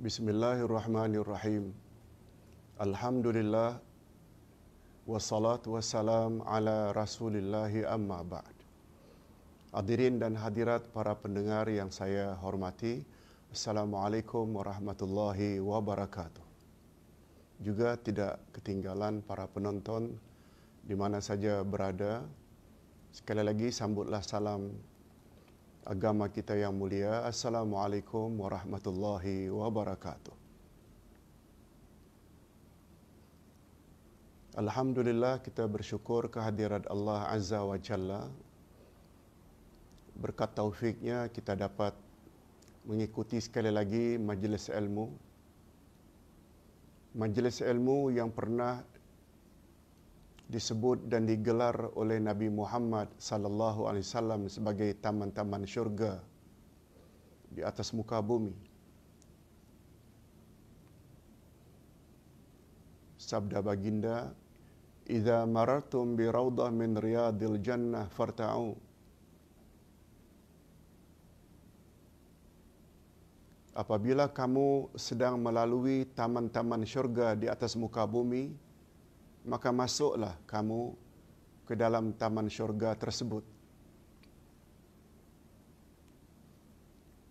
Bismillahirrahmanirrahim. Alhamdulillah wassalatu wassalam ala Rasulillah amma ba'd. Hadirin dan hadirat para pendengar yang saya hormati, Assalamualaikum warahmatullahi wabarakatuh. Juga tidak ketinggalan para penonton di mana saja berada, sekali lagi sambutlah salam agama kita yang mulia. Assalamualaikum warahmatullahi wabarakatuh. Alhamdulillah kita bersyukur kehadirat Allah Azza wa Jalla. Berkat taufiknya kita dapat mengikuti sekali lagi majlis ilmu. Majlis ilmu yang pernah disebut dan digelar oleh Nabi Muhammad sallallahu alaihi wasallam sebagai taman-taman syurga di atas muka bumi. Sabda baginda, "Idza marartum bi rawdah min riyadil jannah farta'u." Apabila kamu sedang melalui taman-taman syurga di atas muka bumi, maka masuklah kamu ke dalam taman syurga tersebut.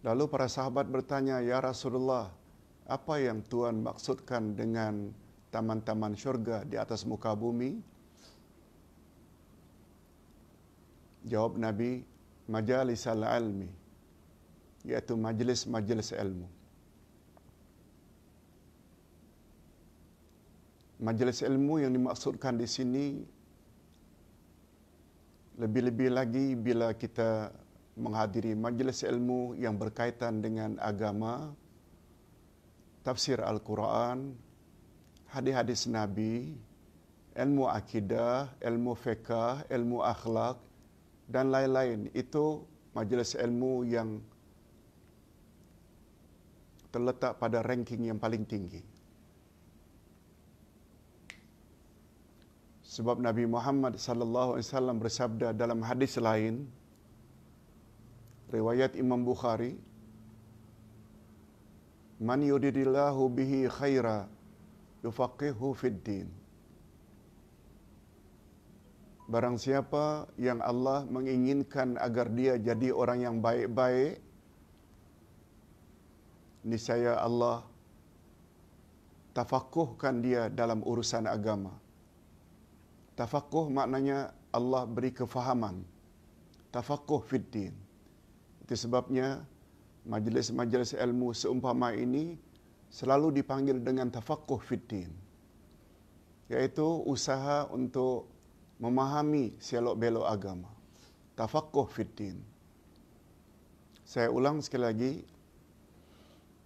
Lalu para sahabat bertanya, Ya Rasulullah, apa yang Tuhan maksudkan dengan taman-taman syurga di atas muka bumi? Jawab Nabi, Majalis al-ilmi, iaitu majlis-majlis ilmu. majlis ilmu yang dimaksudkan di sini lebih-lebih lagi bila kita menghadiri majlis ilmu yang berkaitan dengan agama, tafsir Al-Quran, hadis-hadis Nabi, ilmu akidah, ilmu fiqah, ilmu akhlak dan lain-lain. Itu majlis ilmu yang terletak pada ranking yang paling tinggi. sebab Nabi Muhammad sallallahu alaihi wasallam bersabda dalam hadis lain riwayat Imam Bukhari Man yuridillahu bihi khaira yufaqihu fid din Barang siapa yang Allah menginginkan agar dia jadi orang yang baik-baik niscaya Allah tafaqquhkan dia dalam urusan agama. Tafakuh maknanya Allah beri kefahaman. Tafakuh fiddin. Itu sebabnya majlis-majlis ilmu seumpama ini selalu dipanggil dengan tafakuh fiddin. Iaitu usaha untuk memahami selok belok agama. Tafakuh fiddin. Saya ulang sekali lagi.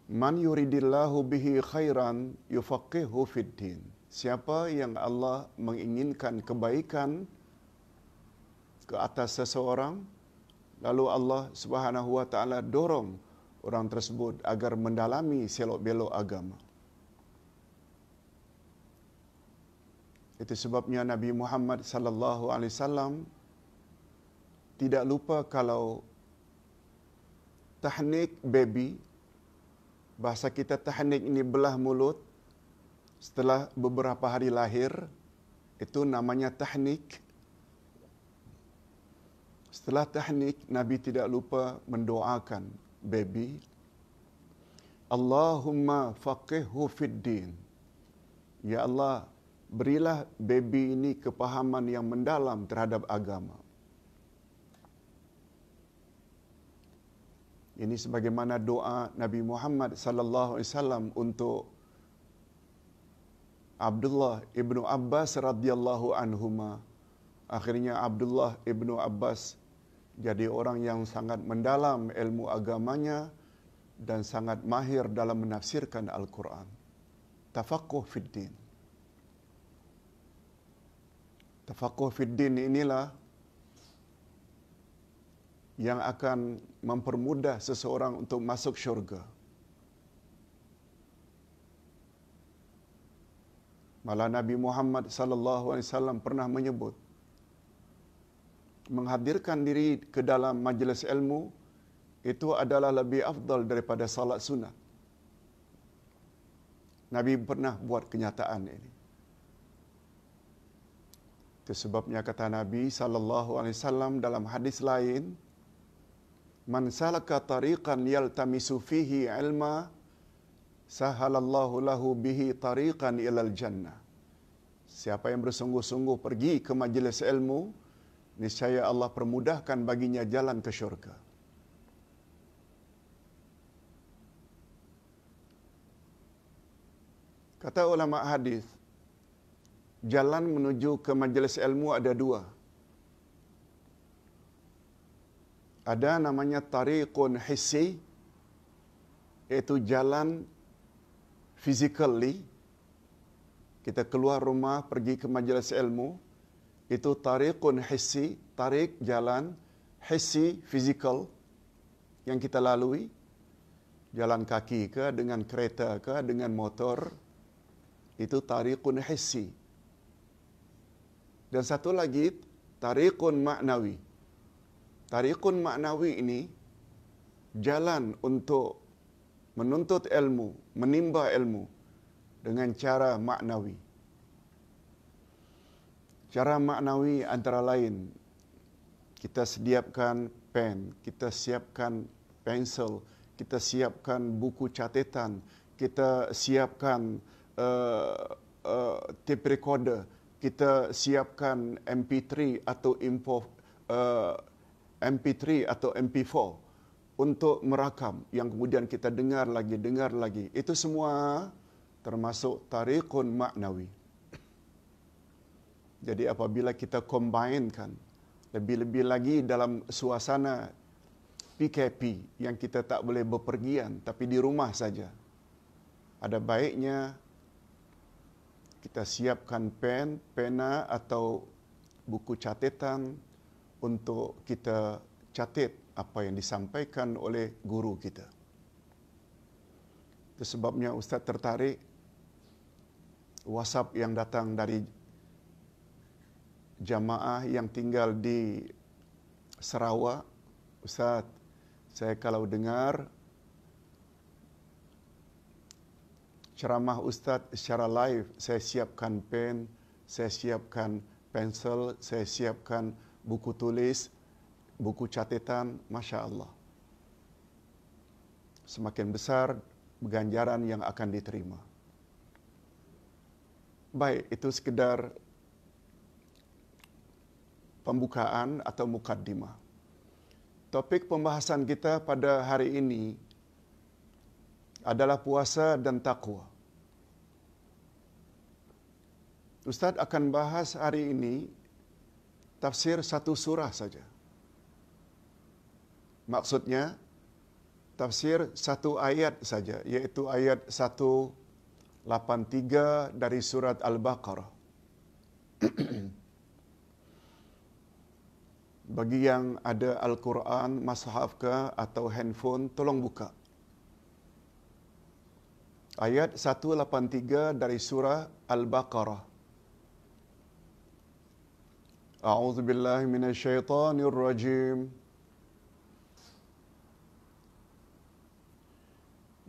Man yuridillahu bihi khairan yufakihu fiddin. din siapa yang Allah menginginkan kebaikan ke atas seseorang lalu Allah Subhanahu wa taala dorong orang tersebut agar mendalami selok belok agama itu sebabnya Nabi Muhammad sallallahu alaihi wasallam tidak lupa kalau teknik baby bahasa kita teknik ini belah mulut setelah beberapa hari lahir itu namanya tahnik setelah tahnik nabi tidak lupa mendoakan baby Allahumma faqihhu fid din ya Allah berilah baby ini kepahaman yang mendalam terhadap agama ini sebagaimana doa Nabi Muhammad sallallahu alaihi wasallam untuk Abdullah ibnu Abbas radhiyallahu anhuma. Akhirnya Abdullah ibnu Abbas jadi orang yang sangat mendalam ilmu agamanya dan sangat mahir dalam menafsirkan Al-Quran. Tafakkur fitdin. Tafakkur fitdin inilah yang akan mempermudah seseorang untuk masuk syurga. Malah Nabi Muhammad sallallahu alaihi wasallam pernah menyebut menghadirkan diri ke dalam majlis ilmu itu adalah lebih afdal daripada salat sunat. Nabi pernah buat kenyataan ini. Itu sebabnya kata Nabi sallallahu alaihi wasallam dalam hadis lain, "Man salaka tariqan yaltamisu fihi 'ilma" sahalallahu lahu bihi tariqan ilal jannah. Siapa yang bersungguh-sungguh pergi ke majlis ilmu, niscaya Allah permudahkan baginya jalan ke syurga. Kata ulama hadis, jalan menuju ke majlis ilmu ada dua. Ada namanya tariqun hissi, iaitu jalan physically kita keluar rumah pergi ke majlis ilmu itu tariqun hissi tarik jalan hissi physical yang kita lalui jalan kaki ke dengan kereta ke dengan motor itu tariqun hissi dan satu lagi tariqun maknawi tariqun maknawi ini jalan untuk menuntut ilmu, menimba ilmu dengan cara maknawi. Cara maknawi antara lain, kita sediakan pen, kita siapkan pensel, kita siapkan buku catatan, kita siapkan uh, uh, tape recorder, kita siapkan MP3 atau info, uh, MP3 atau MP4 untuk merakam yang kemudian kita dengar lagi, dengar lagi. Itu semua termasuk tariqun maknawi. Jadi apabila kita combinekan lebih-lebih lagi dalam suasana PKP yang kita tak boleh berpergian tapi di rumah saja. Ada baiknya kita siapkan pen, pena atau buku catatan untuk kita catat apa yang disampaikan oleh guru kita. Itu sebabnya Ustaz tertarik WhatsApp yang datang dari jamaah yang tinggal di Sarawak. Ustaz, saya kalau dengar ceramah Ustaz secara live, saya siapkan pen, saya siapkan pensel, saya siapkan buku tulis, buku catatan Masya Allah. Semakin besar ganjaran yang akan diterima. Baik, itu sekedar pembukaan atau mukaddimah. Topik pembahasan kita pada hari ini adalah puasa dan takwa. Ustaz akan bahas hari ini tafsir satu surah saja maksudnya tafsir satu ayat saja yaitu ayat 183 dari surat al-baqarah bagi yang ada al-Quran mushaf atau handphone tolong buka ayat 183 dari surah al-baqarah A'udzu billahi minasyaitonir rajim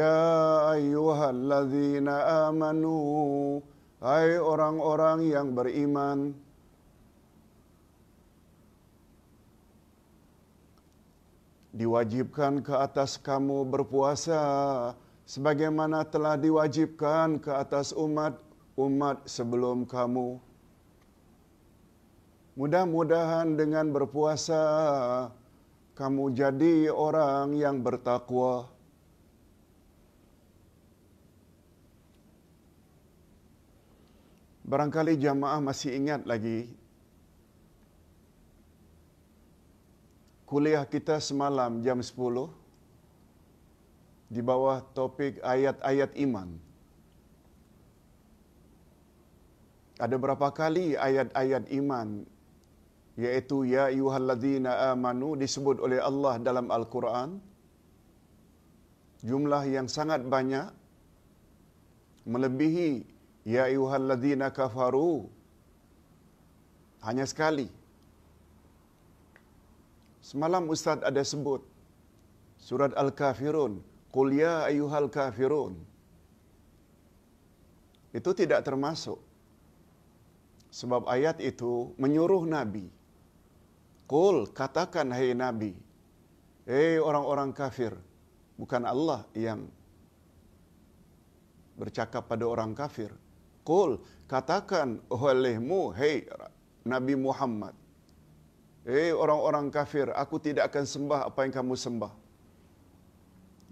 يا أيها الذين آمنوا Hai orang-orang yang beriman diwajibkan ke atas kamu berpuasa sebagaimana telah diwajibkan ke atas umat-umat sebelum kamu Mudah-mudahan dengan berpuasa kamu jadi orang yang bertakwa Barangkali jamaah masih ingat lagi kuliah kita semalam jam 10 di bawah topik ayat-ayat iman. Ada berapa kali ayat-ayat iman yaitu ya ayyuhallazina amanu disebut oleh Allah dalam Al-Quran? Jumlah yang sangat banyak melebihi Ya ayuhalladzina kafaru. Hanya sekali. Semalam Ustaz ada sebut surat Al-Kafirun. Qul ya ayuhal kafirun. Itu tidak termasuk. Sebab ayat itu menyuruh Nabi. Qul katakan hai Nabi. Hei eh, orang-orang kafir. Bukan Allah yang bercakap pada orang kafir. Qul katakan olehmu hei Nabi Muhammad. Hei orang-orang kafir, aku tidak akan sembah apa yang kamu sembah.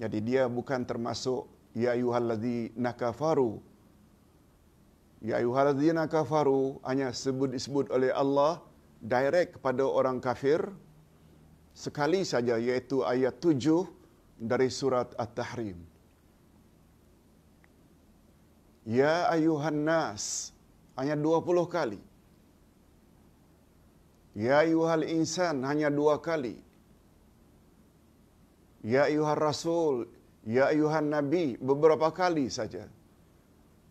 Jadi dia bukan termasuk ya ayyuhallazi nakafaru. Ya ayyuhallazi nakafaru hanya sebut disebut oleh Allah direct kepada orang kafir sekali saja iaitu ayat tujuh dari surat At-Tahrim. Ya ayuhan nas hanya dua puluh kali. Ya ayuhal insan hanya dua kali. Ya ayuhan rasul, ya ayuhan nabi beberapa kali saja.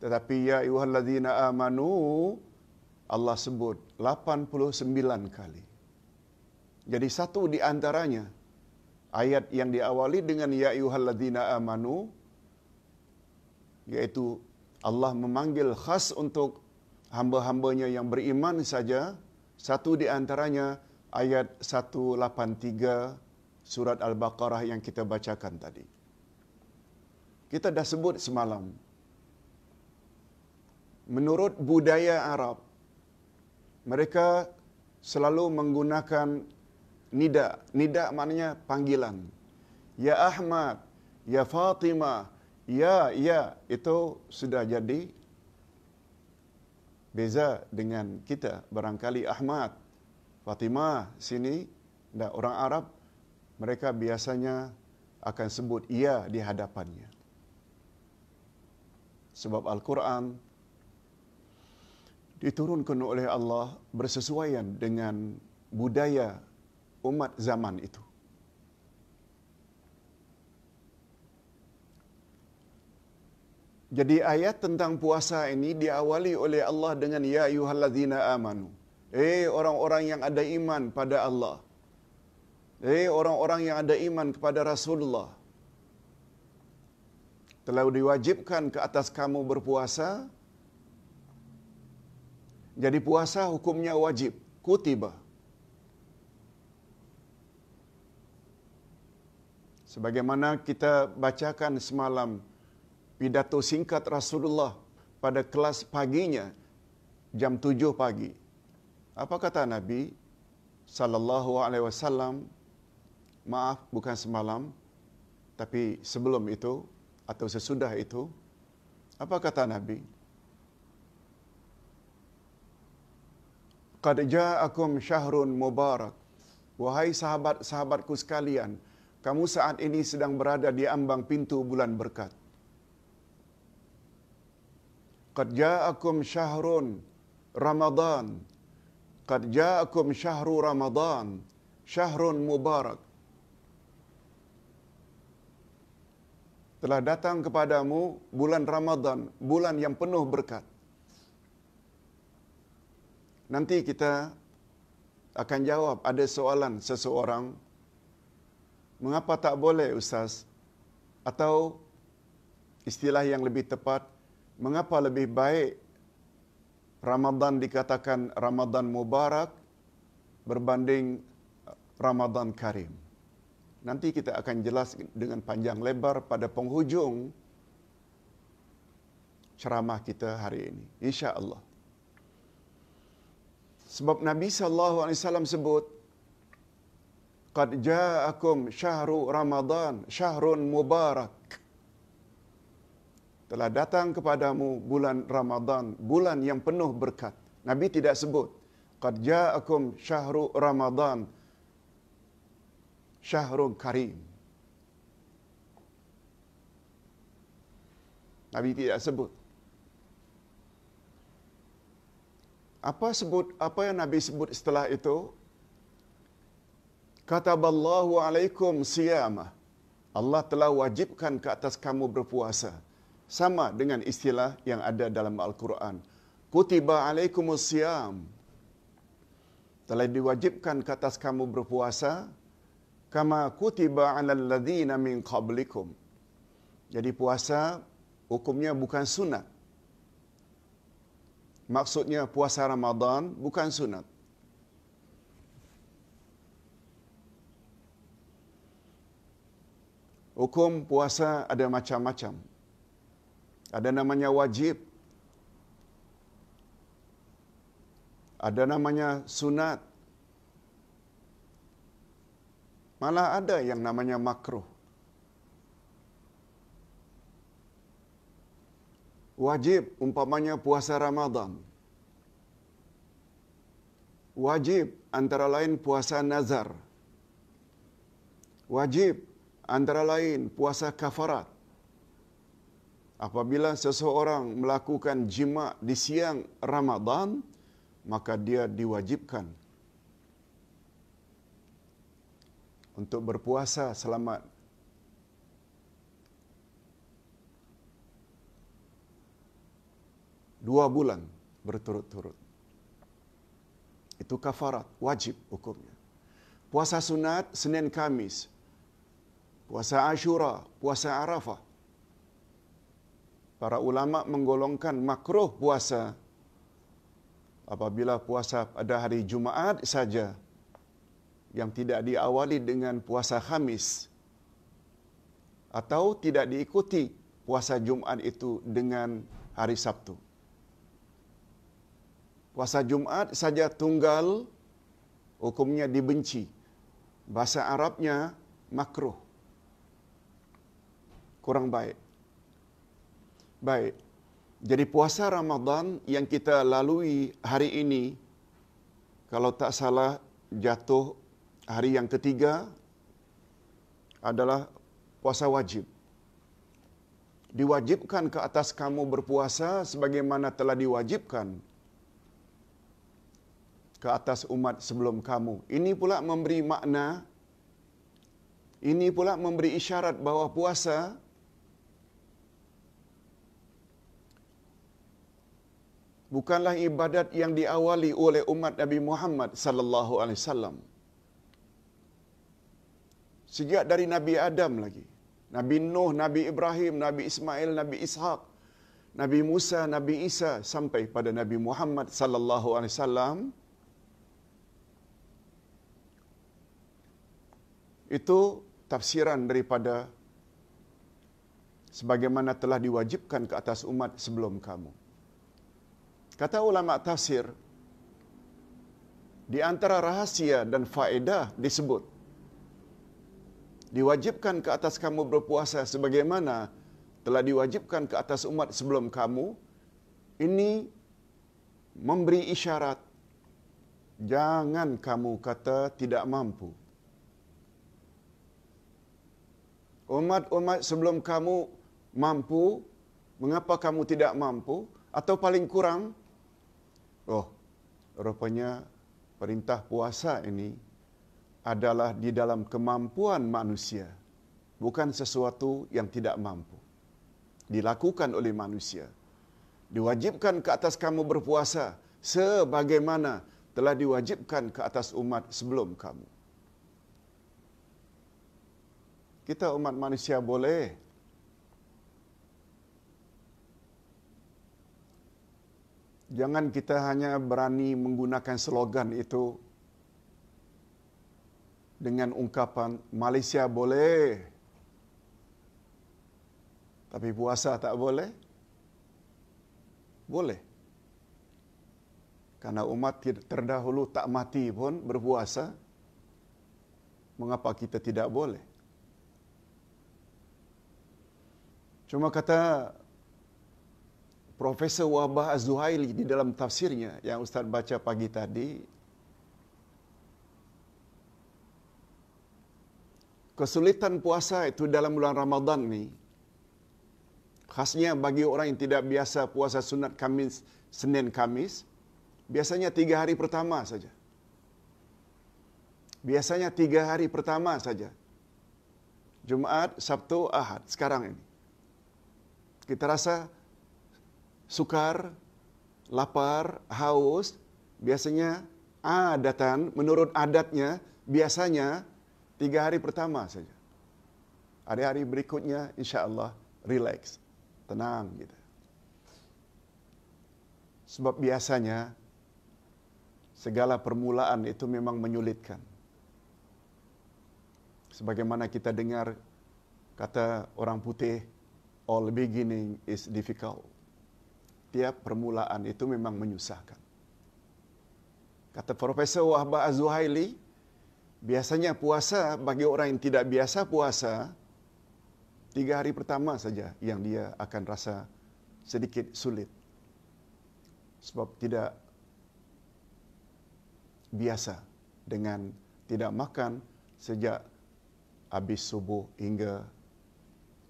Tetapi ya ayuhal ladina amanu Allah sebut 89 kali. Jadi satu di antaranya ayat yang diawali dengan ya ayuhal ladina amanu yaitu Allah memanggil khas untuk hamba-hambanya yang beriman saja. Satu di antaranya ayat 183 surat Al-Baqarah yang kita bacakan tadi. Kita dah sebut semalam. Menurut budaya Arab, mereka selalu menggunakan nida. Nida maknanya panggilan. Ya Ahmad, Ya Fatimah, Ya, ya, itu sudah jadi. Beza dengan kita, barangkali Ahmad, Fatimah sini, dan orang Arab, mereka biasanya akan sebut Ia ya di hadapannya. Sebab Al-Quran diturunkan oleh Allah bersesuaian dengan budaya umat zaman itu. Jadi ayat tentang puasa ini diawali oleh Allah dengan ya ayyuhallazina amanu. Eh orang-orang yang ada iman pada Allah. Eh orang-orang yang ada iman kepada Rasulullah. Telah diwajibkan ke atas kamu berpuasa. Jadi puasa hukumnya wajib, kutiba. Sebagaimana kita bacakan semalam pidato singkat Rasulullah pada kelas paginya jam 7 pagi. Apa kata Nabi sallallahu alaihi wasallam? Maaf, bukan semalam, tapi sebelum itu atau sesudah itu. Apa kata Nabi? Qad ja'akum syahrun mubarak. Wahai sahabat-sahabatku sekalian, kamu saat ini sedang berada di ambang pintu bulan berkat. قد جاءكم شهر رمضان قد جاءكم شهر رمضان شهر مبارك telah datang kepadamu bulan Ramadan, bulan yang penuh berkat. Nanti kita akan jawab ada soalan seseorang, mengapa tak boleh Ustaz? Atau istilah yang lebih tepat, mengapa lebih baik Ramadhan dikatakan Ramadhan Mubarak berbanding uh, Ramadhan Karim. Nanti kita akan jelas dengan panjang lebar pada penghujung ceramah kita hari ini. Insya Allah. Sebab Nabi Sallallahu Alaihi Wasallam sebut, Qad akum syahrul Ramadhan syahrul mubarak telah datang kepadamu bulan Ramadhan, bulan yang penuh berkat. Nabi tidak sebut, Qad ja'akum syahru Ramadhan, syahru karim. Nabi tidak sebut. Apa sebut apa yang Nabi sebut setelah itu? kata Kataballahu alaikum siyama, Allah telah wajibkan ke atas kamu Berpuasa sama dengan istilah yang ada dalam Al-Quran. Kutiba alaikumus siyam. Telah diwajibkan ke atas kamu berpuasa. Kama kutiba ala alladhina min qablikum. Jadi puasa hukumnya bukan sunat. Maksudnya puasa Ramadan bukan sunat. Hukum puasa ada macam-macam. Ada namanya wajib. Ada namanya sunat. Malah ada yang namanya makruh. Wajib umpamanya puasa Ramadan. Wajib antara lain puasa nazar. Wajib antara lain puasa kafarat. Apabila seseorang melakukan jima di siang Ramadan, maka dia diwajibkan untuk berpuasa selama dua bulan berturut-turut. Itu kafarat, wajib hukumnya. Puasa sunat Senin Kamis, puasa Ashura, puasa Arafah, para ulama menggolongkan makruh puasa apabila puasa pada hari Jumaat saja yang tidak diawali dengan puasa Khamis atau tidak diikuti puasa Jumaat itu dengan hari Sabtu. Puasa Jumaat saja tunggal hukumnya dibenci. Bahasa Arabnya makruh. Kurang baik. Baik. Jadi puasa Ramadan yang kita lalui hari ini kalau tak salah jatuh hari yang ketiga adalah puasa wajib. Diwajibkan ke atas kamu berpuasa sebagaimana telah diwajibkan ke atas umat sebelum kamu. Ini pula memberi makna ini pula memberi isyarat bahawa puasa bukanlah ibadat yang diawali oleh umat Nabi Muhammad sallallahu alaihi wasallam. Sejak dari Nabi Adam lagi. Nabi Nuh, Nabi Ibrahim, Nabi Ismail, Nabi Ishaq, Nabi Musa, Nabi Isa sampai pada Nabi Muhammad sallallahu alaihi wasallam. Itu tafsiran daripada sebagaimana telah diwajibkan ke atas umat sebelum kamu. Kata ulama tafsir di antara rahasia dan faedah disebut diwajibkan ke atas kamu berpuasa sebagaimana telah diwajibkan ke atas umat sebelum kamu ini memberi isyarat jangan kamu kata tidak mampu umat-umat sebelum kamu mampu mengapa kamu tidak mampu atau paling kurang Oh, rupanya perintah puasa ini adalah di dalam kemampuan manusia, bukan sesuatu yang tidak mampu. Dilakukan oleh manusia. Diwajibkan ke atas kamu berpuasa sebagaimana telah diwajibkan ke atas umat sebelum kamu. Kita umat manusia boleh jangan kita hanya berani menggunakan slogan itu dengan ungkapan Malaysia boleh tapi puasa tak boleh boleh karena umat terdahulu tak mati pun berpuasa mengapa kita tidak boleh cuma kata Profesor Wahbah Az-Zuhaili di dalam tafsirnya yang Ustaz baca pagi tadi kesulitan puasa itu dalam bulan Ramadan ni khasnya bagi orang yang tidak biasa puasa sunat Kamis Senin Kamis biasanya tiga hari pertama saja biasanya tiga hari pertama saja Jumaat Sabtu Ahad sekarang ini kita rasa sukar, lapar, haus, biasanya adatan, menurut adatnya, biasanya tiga hari pertama saja. Hari-hari berikutnya, insya Allah, relax, tenang gitu. Sebab biasanya segala permulaan itu memang menyulitkan. Sebagaimana kita dengar kata orang putih, all beginning is difficult. setiap permulaan itu memang menyusahkan. Kata Profesor Wahba Azuhaili, biasanya puasa bagi orang yang tidak biasa puasa, tiga hari pertama saja yang dia akan rasa sedikit sulit. Sebab tidak biasa dengan tidak makan sejak habis subuh hingga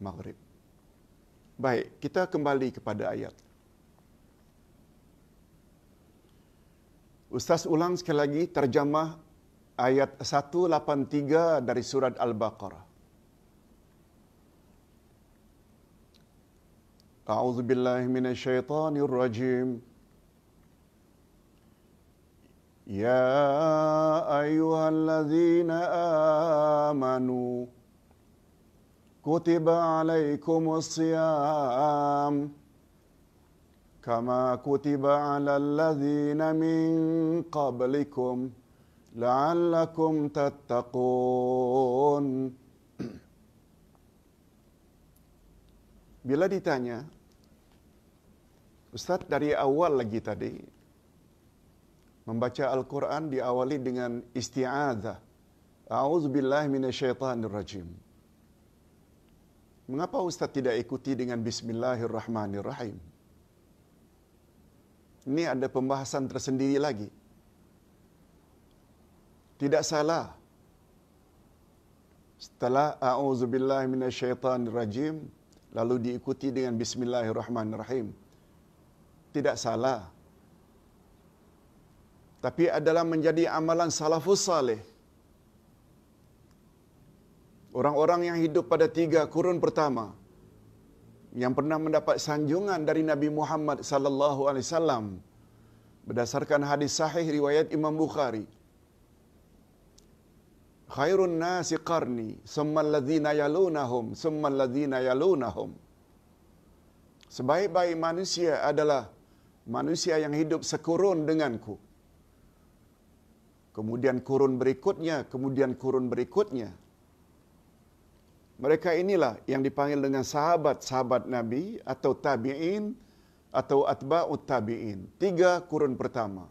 maghrib. Baik, kita kembali kepada ayat. Ustaz ulang sekali lagi terjemah ayat 183 dari surat Al-Baqarah. أعوذ بالله من الشيطان الرجيم يا أيها الذين آمنوا كتب عليكم الصيام كما كتب على الذين من قبلكم لعلكم تتقون Bila ditanya, Ustaz dari awal lagi tadi, membaca Al-Quran diawali dengan isti'adah. A'udzubillah rajim. Mengapa Ustaz tidak ikuti dengan Bismillahirrahmanirrahim? ini ada pembahasan tersendiri lagi. Tidak salah. Setelah a'udzubillahi minasyaitanirrajim lalu diikuti dengan bismillahirrahmanirrahim. Tidak salah. Tapi adalah menjadi amalan salafus saleh. Orang-orang yang hidup pada tiga kurun pertama, yang pernah mendapat sanjungan dari Nabi Muhammad sallallahu alaihi wasallam berdasarkan hadis sahih riwayat Imam Bukhari Khairun nasi qarni summa alladhina yalunahum summa alladhina yalunahum Sebaik-baik manusia adalah manusia yang hidup sekurun denganku kemudian kurun berikutnya kemudian kurun berikutnya mereka inilah yang dipanggil dengan sahabat-sahabat Nabi atau tabi'in atau atba'ut tabi'in. Tiga kurun pertama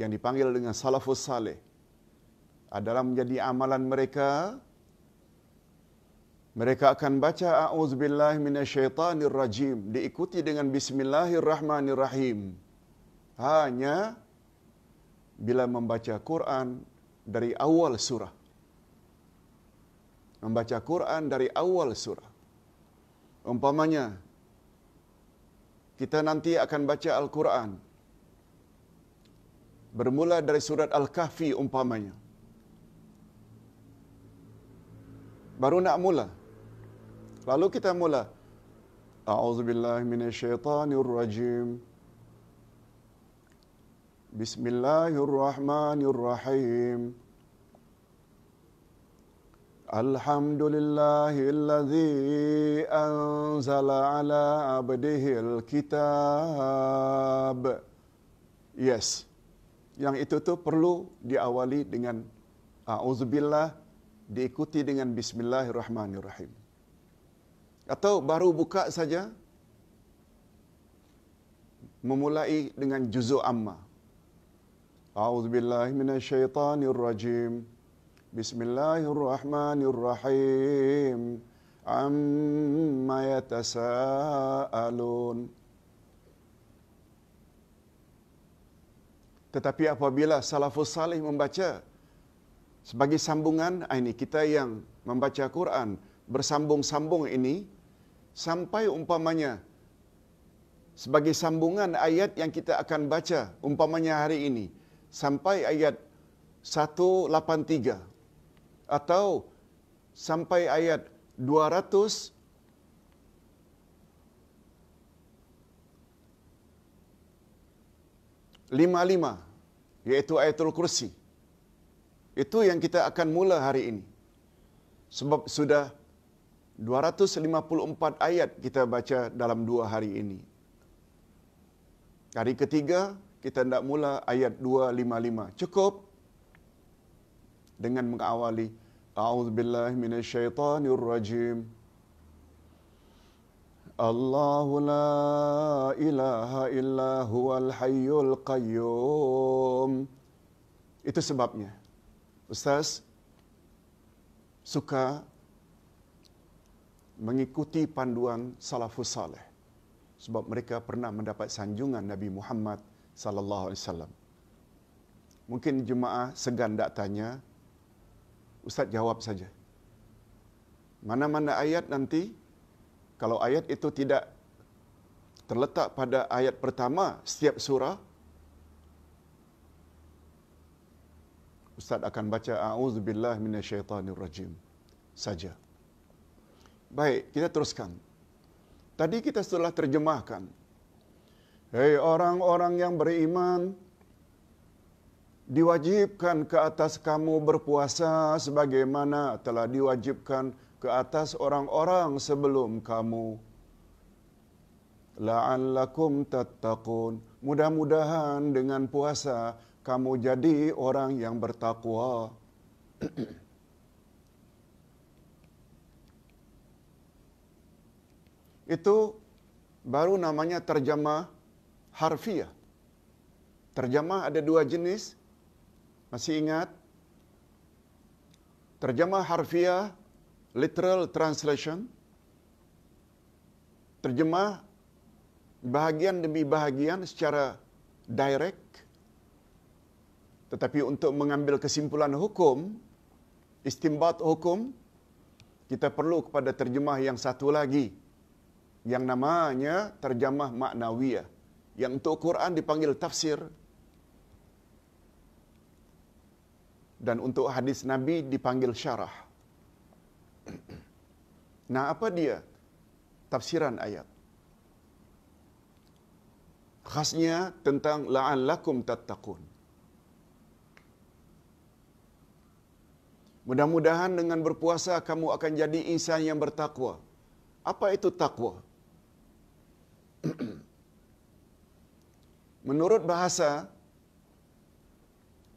yang dipanggil dengan salafus salih adalah menjadi amalan mereka. Mereka akan baca a'udzubillahi minasyaitanir rajim diikuti dengan bismillahirrahmanirrahim. Hanya bila membaca Quran dari awal surah membaca Quran dari awal surah. Umpamanya, kita nanti akan baca Al-Quran. Bermula dari surat Al-Kahfi umpamanya. Baru nak mula. Lalu kita mula. A'udzubillahi minasyaitanirrajim. Bismillahirrahmanirrahim. Bismillahirrahmanirrahim. الحمد لله الذي أنزل على عبده Yes Yang itu tu perlu diawali dengan auzubillah, Diikuti dengan Bismillahirrahmanirrahim Atau baru buka saja Memulai dengan juzu amma A'udzubillahiminasyaitanirrajim rajim Bismillahirrahmanirrahim. Amma الرحمن Tetapi apabila Salafus Salih membaca sebagai sambungan, ah, ini kita yang membaca Quran bersambung-sambung ini, sampai umpamanya sebagai sambungan ayat yang kita akan baca umpamanya hari ini, sampai ayat 183, atau sampai ayat 255 yaitu ayatul kursi itu yang kita akan mula hari ini sebab sudah 254 ayat kita baca dalam dua hari ini hari ketiga kita nak mula ayat 255 cukup dengan mengawali A'udzubillahi minasyaitonirrajim الله لا إله إلا Huwal Hayyul Qayyum. itu sebabnya Ustaz suka mengikuti panduan salafus saleh sebab mereka pernah mendapat sanjungan Nabi Muhammad sallallahu alaihi wasallam mungkin jemaah segan nak tanya Ustaz jawab saja. Mana-mana ayat nanti, kalau ayat itu tidak terletak pada ayat pertama setiap surah, Ustaz akan baca A'udzubillah minasyaitanirrajim saja. Baik, kita teruskan. Tadi kita setelah terjemahkan. Hei orang-orang yang beriman, diwajibkan ke atas kamu berpuasa sebagaimana telah diwajibkan ke atas orang-orang sebelum kamu. La'allakum tattaqun. Mudah-mudahan dengan puasa kamu jadi orang yang bertakwa. Itu baru namanya terjemah harfiah. Terjemah ada dua jenis, masih ingat? Terjemah harfiah, literal translation. Terjemah bahagian demi bahagian secara direct. Tetapi untuk mengambil kesimpulan hukum, istimbat hukum, kita perlu kepada terjemah yang satu lagi. Yang namanya terjemah maknawiyah. Yang untuk Quran dipanggil tafsir, dan untuk hadis Nabi dipanggil syarah. Nah, apa dia tafsiran ayat? Khasnya tentang la'allakum tattaqun. Mudah-mudahan dengan berpuasa kamu akan jadi insan yang bertakwa. Apa itu takwa? Menurut bahasa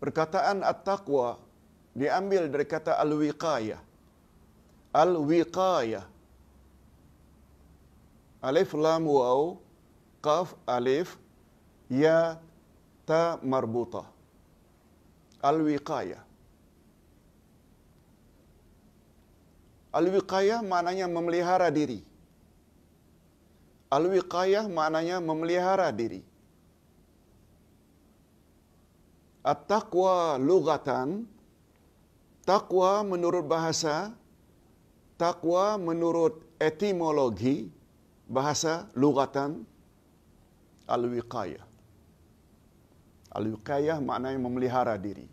Perkataan at-taqwa diambil dari kata al-wiqayah. Al-wiqayah. Alif lam waw qaf alif ya ta marbuta. Al-wiqayah. Al-wiqayah maknanya memelihara diri. Al-wiqayah maknanya memelihara diri. At-taqwa lughatan, taqwa menurut bahasa, taqwa menurut etimologi bahasa lugatan al-wiqayah. Al-wiqayah maknanya memelihara diri.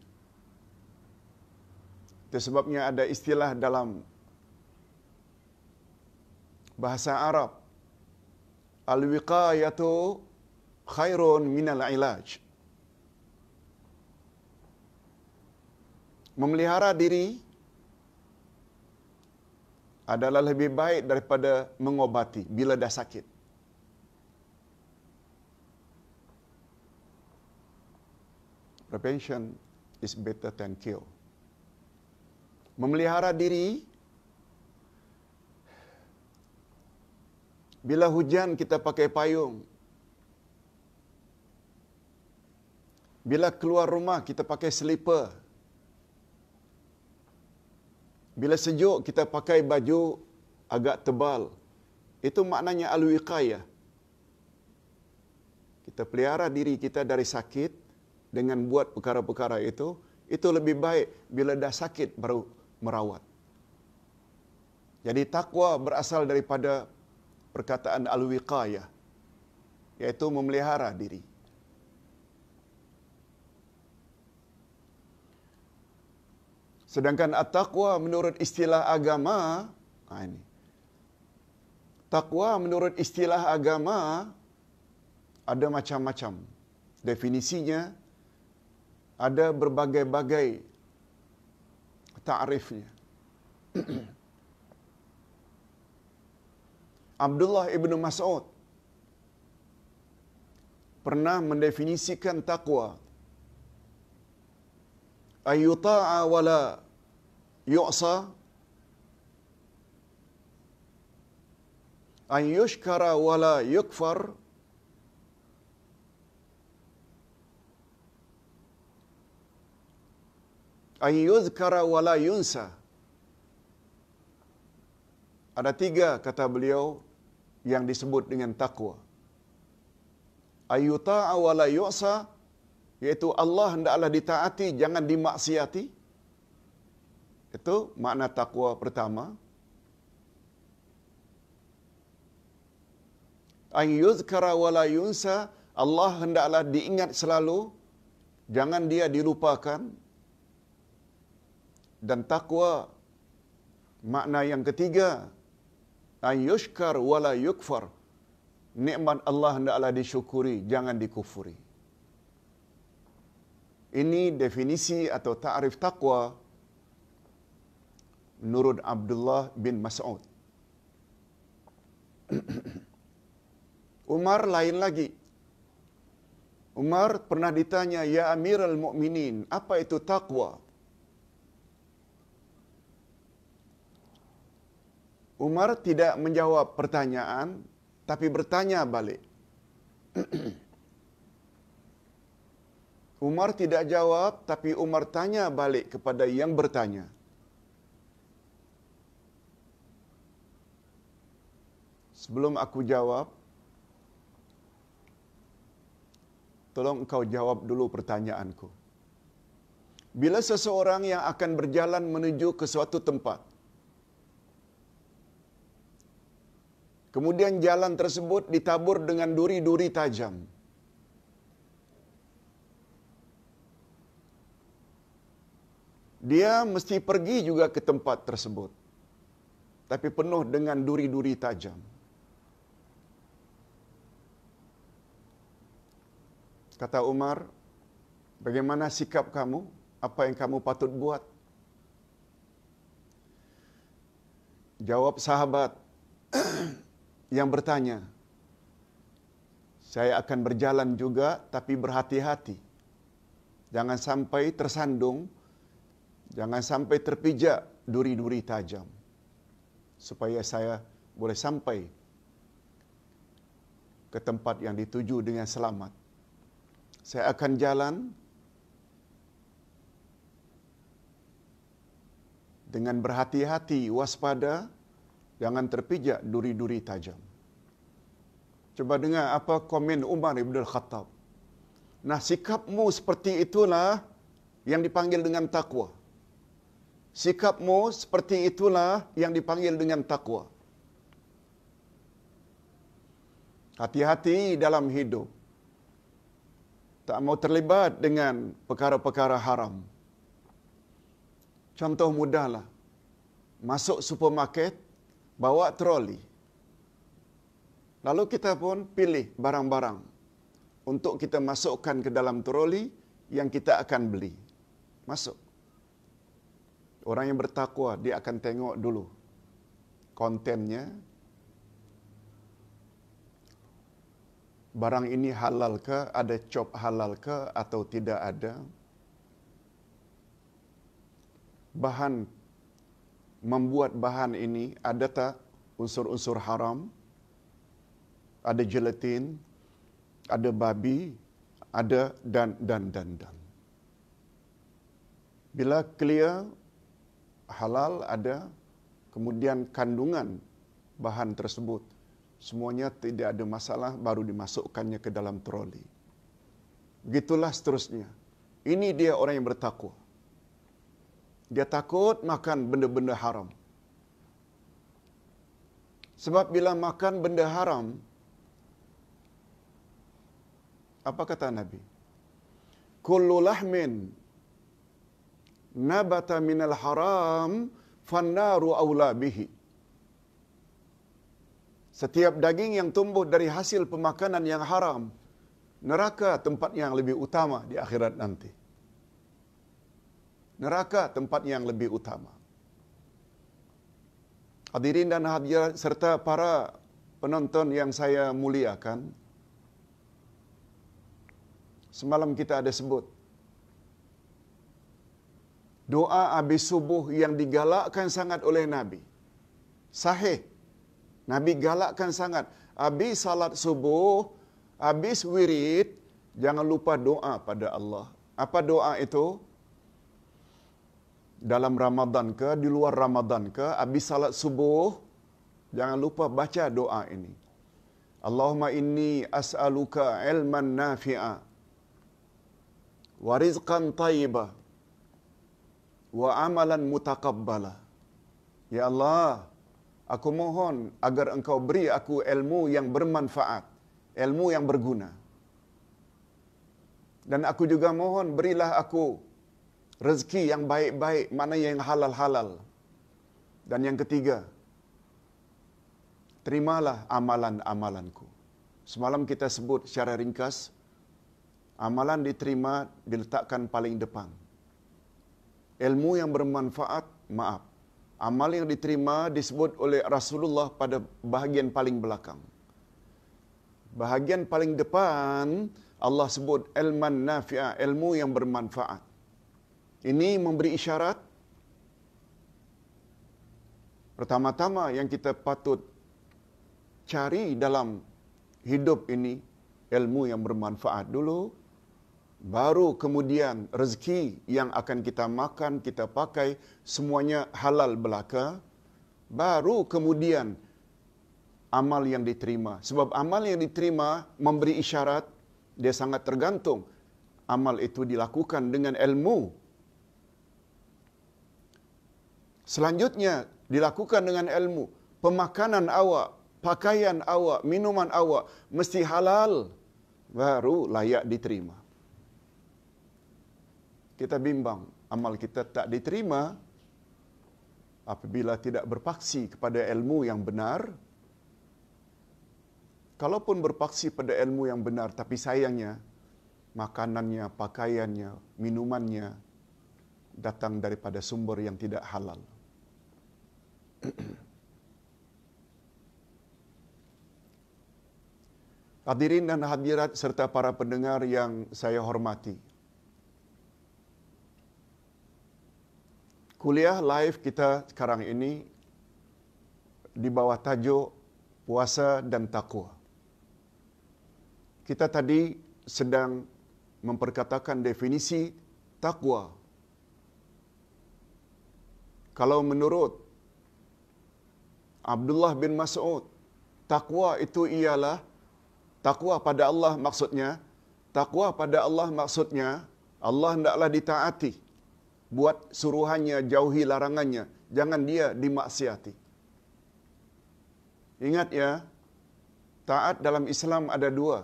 Itu sebabnya ada istilah dalam bahasa Arab. Al-wiqayatu wiqayah khairun minal ilaj. memelihara diri adalah lebih baik daripada mengobati bila dah sakit. Prevention is better than cure. Memelihara diri bila hujan kita pakai payung. Bila keluar rumah kita pakai selipar. Bila sejuk kita pakai baju agak tebal. Itu maknanya al-wiqayah. Kita pelihara diri kita dari sakit dengan buat perkara-perkara itu, itu lebih baik bila dah sakit baru merawat. Jadi takwa berasal daripada perkataan al-wiqayah yaitu memelihara diri. Sedangkan at-taqwa menurut istilah agama, ah ini. Taqwa menurut istilah agama ada macam-macam definisinya ada berbagai-bagai takrifnya. Abdullah ibn Mas'ud pernah mendefinisikan takwa ayyuta'a wala يعصى أن يشكر ولا يكفر أن يذكر ولا ينسى Ada tiga kata beliau yang disebut dengan takwa. Ayuta awala yu'sa, iaitu Allah hendaklah ditaati, jangan dimaksiati. Itu makna takwa pertama. An yuzkara wa la yunsa, Allah hendaklah diingat selalu, jangan dia dilupakan. Dan takwa makna yang ketiga, an yushkar wa la yukfar. Nikmat Allah hendaklah disyukuri, jangan dikufuri. Ini definisi atau takrif takwa. Nurud Abdullah bin Mas'ud. Umar lain lagi. Umar pernah ditanya, Ya Amirul Mukminin, apa itu taqwa? Umar tidak menjawab pertanyaan, tapi bertanya balik. Umar tidak jawab, tapi Umar tanya balik kepada yang bertanya. Sebelum aku jawab, tolong kau jawab dulu pertanyaanku. Bila seseorang yang akan berjalan menuju ke suatu tempat, kemudian jalan tersebut ditabur dengan duri-duri tajam, dia mesti pergi juga ke tempat tersebut, tapi penuh dengan duri-duri tajam. Kata Umar, bagaimana sikap kamu? Apa yang kamu patut buat? Jawab sahabat yang bertanya, saya akan berjalan juga tapi berhati-hati. Jangan sampai tersandung, jangan sampai terpijak duri-duri tajam. Supaya saya boleh sampai ke tempat yang dituju dengan selamat. saya akan jalan dengan berhati-hati, waspada, jangan terpijak duri-duri tajam. Coba dengar apa komen Umar Ibn Al-Khattab. Nah sikapmu seperti itulah yang dipanggil dengan takwa. Sikapmu seperti itulah yang dipanggil dengan takwa. Hati-hati dalam hidup tak mau terlibat dengan perkara-perkara haram. Contoh mudahlah. Masuk supermarket, bawa troli. Lalu kita pun pilih barang-barang untuk kita masukkan ke dalam troli yang kita akan beli. Masuk. Orang yang bertakwa, dia akan tengok dulu kontennya, barang ini halal ke, ada cop halal ke atau tidak ada. Bahan membuat bahan ini ada tak unsur-unsur haram? Ada gelatin, ada babi, ada dan dan dan dan. Bila clear halal ada kemudian kandungan bahan tersebut semuanya tidak ada masalah baru dimasukkannya ke dalam troli. Begitulah seterusnya. Ini dia orang yang bertakwa. Dia takut makan benda-benda haram. Sebab bila makan benda haram, apa kata Nabi? Kullu lahmin nabata minal haram fannaru awla bihi. Setiap daging yang tumbuh dari hasil pemakanan yang haram, neraka tempat yang lebih utama di akhirat nanti. Neraka tempat yang lebih utama. Hadirin dan hadirat serta para penonton yang saya muliakan. Semalam kita ada sebut. Doa habis subuh yang digalakkan sangat oleh Nabi. Sahih Nabi galakkan sangat. Habis salat subuh, habis wirid, jangan lupa doa pada Allah. Apa doa itu? Dalam Ramadan ke, di luar Ramadan ke, habis salat subuh, jangan lupa baca doa ini. Allahumma inni as'aluka ilman nafi'a wa rizqan tayyiba wa amalan mutakabbala. Ya Allah, Aku mohon agar engkau beri aku ilmu yang bermanfaat, ilmu yang berguna. Dan aku juga mohon berilah aku rezeki yang baik-baik, mana yang halal-halal. Dan yang ketiga, terimalah amalan-amalanku. Semalam kita sebut secara ringkas, amalan diterima diletakkan paling depan. Ilmu yang bermanfaat, maaf, Amal yang diterima disebut oleh Rasulullah pada bahagian paling belakang. Bahagian paling depan Allah sebut ilman nafi'a, ilmu yang bermanfaat. Ini memberi isyarat pertama-tama yang kita patut cari dalam hidup ini ilmu yang bermanfaat dulu baru kemudian rezeki yang akan kita makan, kita pakai semuanya halal belaka, baru kemudian amal yang diterima. Sebab amal yang diterima memberi isyarat dia sangat tergantung amal itu dilakukan dengan ilmu. Selanjutnya dilakukan dengan ilmu, pemakanan awak, pakaian awak, minuman awak mesti halal baru layak diterima kita bimbang amal kita tak diterima apabila tidak berpaksi kepada ilmu yang benar kalaupun berpaksi pada ilmu yang benar tapi sayangnya makanannya pakaiannya minumannya datang daripada sumber yang tidak halal Hadirin dan hadirat serta para pendengar yang saya hormati. kuliah live kita sekarang ini di bawah tajuk puasa dan takwa. Kita tadi sedang memperkatakan definisi takwa. Kalau menurut Abdullah bin Mas'ud, takwa itu ialah takwa pada Allah maksudnya, takwa pada Allah maksudnya Allah hendaklah ditaati buat suruhannya, jauhi larangannya. Jangan dia dimaksiati. Ingat ya, taat dalam Islam ada dua.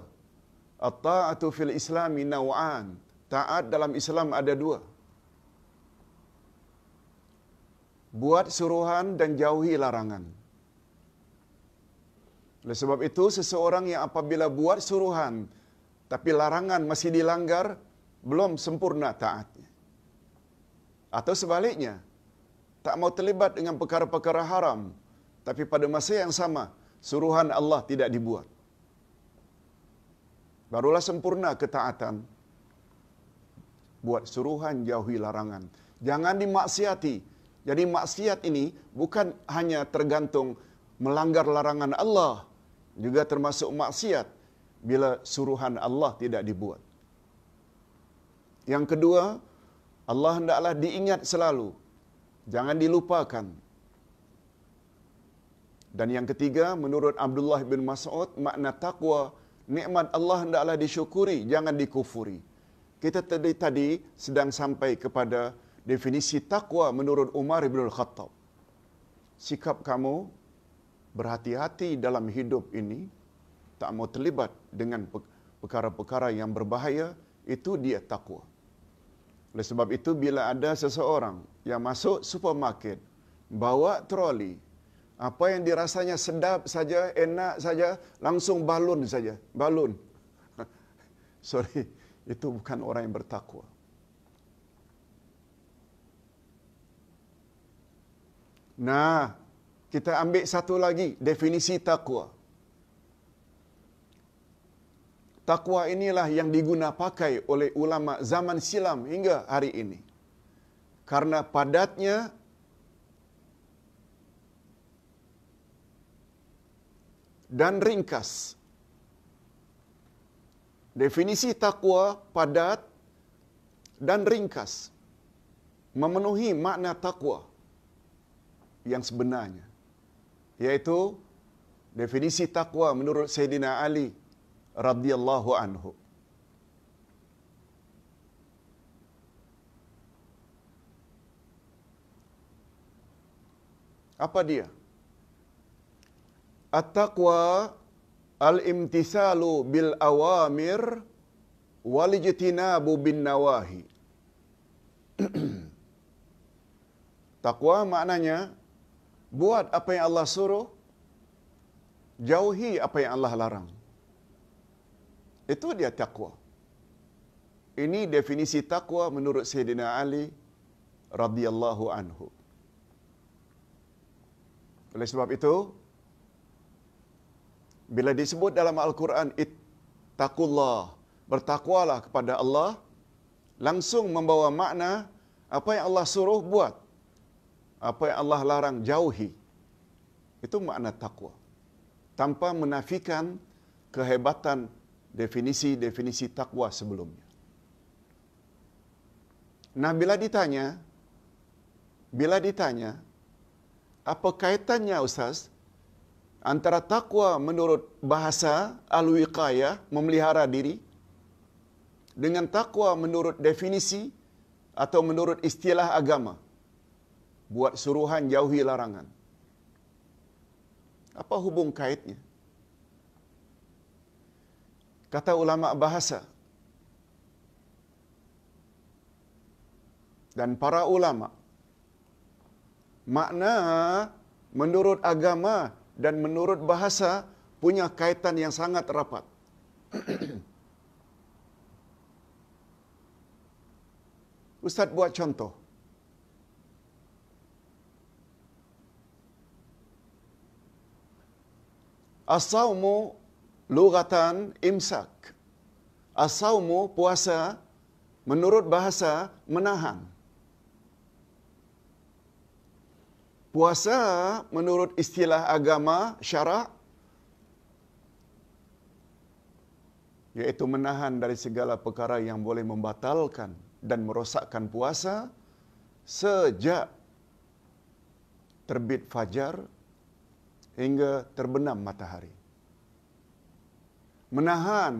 At-ta'atu fil islami naw'an. Taat dalam Islam ada dua. Buat suruhan dan jauhi larangan. Oleh sebab itu, seseorang yang apabila buat suruhan, tapi larangan masih dilanggar, belum sempurna taat. Atau sebaliknya, tak mau terlibat dengan perkara-perkara haram. Tapi pada masa yang sama, suruhan Allah tidak dibuat. Barulah sempurna ketaatan. Buat suruhan jauhi larangan. Jangan dimaksiati. Jadi maksiat ini bukan hanya tergantung melanggar larangan Allah. Juga termasuk maksiat bila suruhan Allah tidak dibuat. Yang kedua, Allah hendaklah diingat selalu. Jangan dilupakan. Dan yang ketiga, menurut Abdullah bin Mas'ud, makna takwa, nikmat Allah hendaklah disyukuri, jangan dikufuri. Kita tadi tadi sedang sampai kepada definisi takwa menurut Umar bin Khattab. Sikap kamu berhati-hati dalam hidup ini, tak mau terlibat dengan perkara-perkara yang berbahaya, itu dia takwa. Oleh sebab itu bila ada seseorang yang masuk supermarket bawa troli apa yang dirasanya sedap saja, enak saja, langsung balun saja, balun. Sorry, itu bukan orang yang bertakwa. Nah, kita ambil satu lagi definisi takwa. Takwa inilah yang diguna pakai oleh ulama zaman silam hingga hari ini. Karena padatnya dan ringkas. Definisi takwa padat dan ringkas memenuhi makna takwa yang sebenarnya yaitu definisi takwa menurut Sayyidina Ali radhiyallahu anhu. Apa dia? At-taqwa al-imtisalu bil awamir wal ijtinabu bin nawahi. Takwa maknanya buat apa yang Allah suruh jauhi apa yang Allah larang. Itu dia takwa. Ini definisi takwa menurut Sayyidina Ali radhiyallahu anhu. Oleh sebab itu, bila disebut dalam Al-Quran, Ittaqullah, bertakwalah kepada Allah, langsung membawa makna apa yang Allah suruh buat, apa yang Allah larang jauhi. Itu makna takwa. Tanpa menafikan kehebatan definisi-definisi takwa sebelumnya. Nah, bila ditanya, bila ditanya, apa kaitannya Ustaz antara takwa menurut bahasa al-wiqaya memelihara diri dengan takwa menurut definisi atau menurut istilah agama buat suruhan jauhi larangan apa hubung kaitnya kata ulama bahasa dan para ulama makna menurut agama dan menurut bahasa punya kaitan yang sangat rapat Ustaz buat contoh as logatan imsak. Asaumu puasa menurut bahasa menahan. Puasa menurut istilah agama syarak yaitu menahan dari segala perkara yang boleh membatalkan dan merosakkan puasa sejak terbit fajar hingga terbenam matahari menahan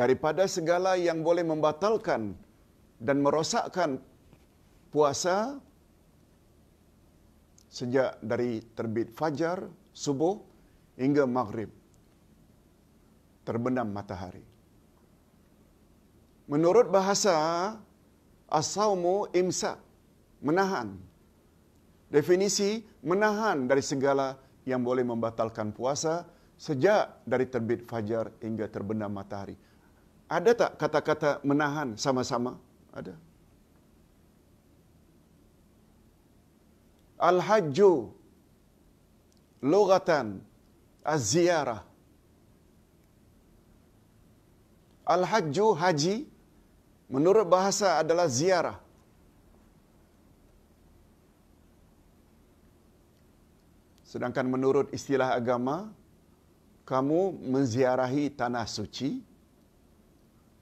daripada segala yang boleh membatalkan dan merosakkan puasa sejak dari terbit fajar subuh hingga maghrib terbenam matahari. Menurut bahasa asaumu imsa menahan. Definisi menahan dari segala yang boleh membatalkan puasa sejak dari terbit fajar hingga terbenam matahari. Ada tak kata-kata menahan sama-sama? Ada. Al-Hajju, Logatan, Az-Ziyarah. Al-Hajju, Haji, menurut bahasa adalah ziyarah. Sedangkan menurut istilah agama, kamu menziarahi tanah suci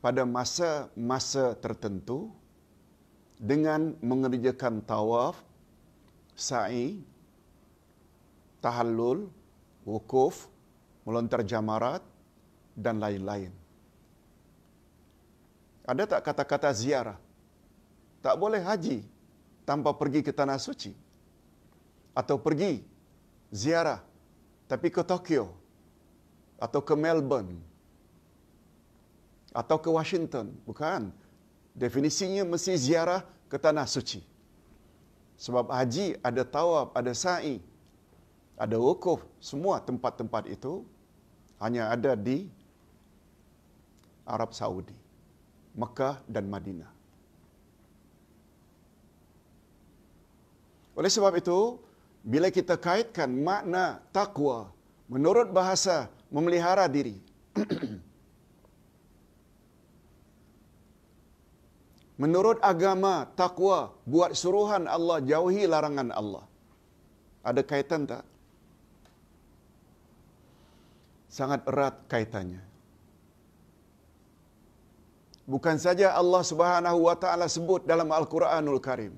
pada masa-masa tertentu dengan mengerjakan tawaf, sa'i, tahallul, wukuf, melontar jamarat dan lain-lain. Ada tak kata-kata ziarah? Tak boleh haji tanpa pergi ke tanah suci. Atau pergi ziarah tapi ke Tokyo atau ke Melbourne atau ke Washington, bukan. Definisinya mesti ziarah ke tanah suci. Sebab haji ada tawaf, ada sa'i, ada wukuf, semua tempat-tempat itu hanya ada di Arab Saudi, Mekah dan Madinah. Oleh sebab itu, bila kita kaitkan makna takwa menurut bahasa memelihara diri. Menurut agama, takwa buat suruhan Allah jauhi larangan Allah. Ada kaitan tak? Sangat erat kaitannya. Bukan saja Allah Subhanahu wa taala sebut dalam Al-Qur'anul Karim.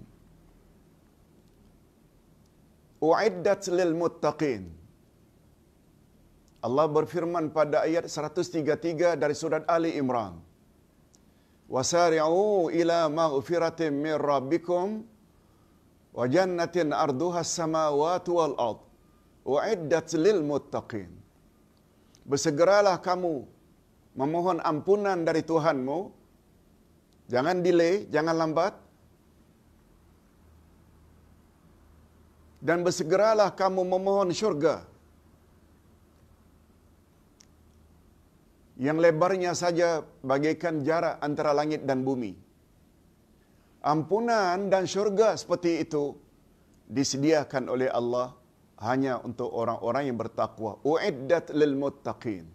Uiddat lil muttaqin. Allah berfirman pada ayat 133 dari surat Ali Imran. Wasari'u ila maghfiratin min rabbikum wa jannatin arduha samawati wal ard uiddat lil muttaqin. Bersegeralah kamu memohon ampunan dari Tuhanmu. Jangan delay, jangan lambat. Dan bersegeralah kamu memohon syurga. yang lebarnya saja bagaikan jarak antara langit dan bumi. Ampunan dan syurga seperti itu disediakan oleh Allah hanya untuk orang-orang yang bertakwa. U'iddat lil muttaqin.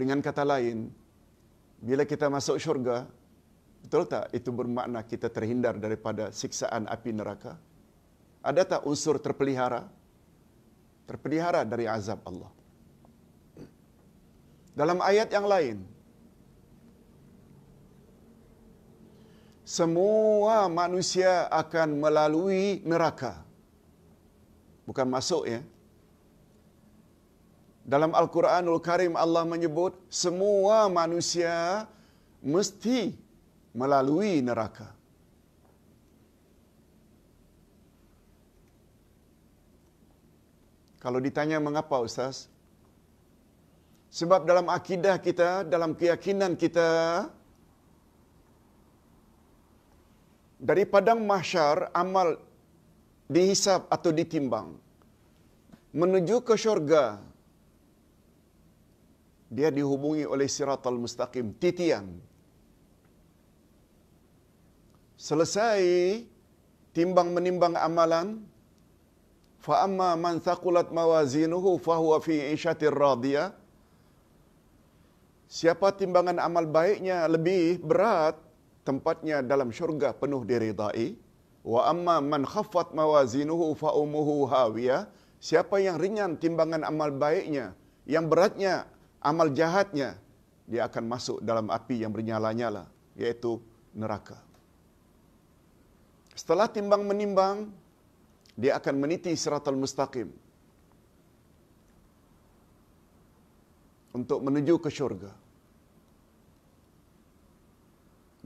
Dengan kata lain, bila kita masuk syurga, betul tak itu bermakna kita terhindar daripada siksaan api neraka? Ada tak unsur terpelihara? Terpelihara dari azab Allah. Dalam ayat yang lain. Semua manusia akan melalui neraka. Bukan masuk ya. Dalam Al-Quranul Karim Allah menyebut semua manusia mesti melalui neraka. Kalau ditanya mengapa Ustaz, sebab dalam akidah kita, dalam keyakinan kita, dari padang mahsyar, amal dihisap atau ditimbang. Menuju ke syurga, dia dihubungi oleh sirat al-mustaqim, titian. Selesai timbang menimbang amalan, faamma amma man thaqulat mawazinuhu fa fi 'ishatir radiyah Siapa timbangan amal baiknya lebih berat, tempatnya dalam syurga penuh diridai. Wa amma man khaffat mawazinuhu fa umuhu hawiyah. Siapa yang ringan timbangan amal baiknya, yang beratnya amal jahatnya, dia akan masuk dalam api yang bernyala-nyala, yaitu neraka. Setelah timbang menimbang, dia akan meniti siratul mustaqim untuk menuju ke syurga.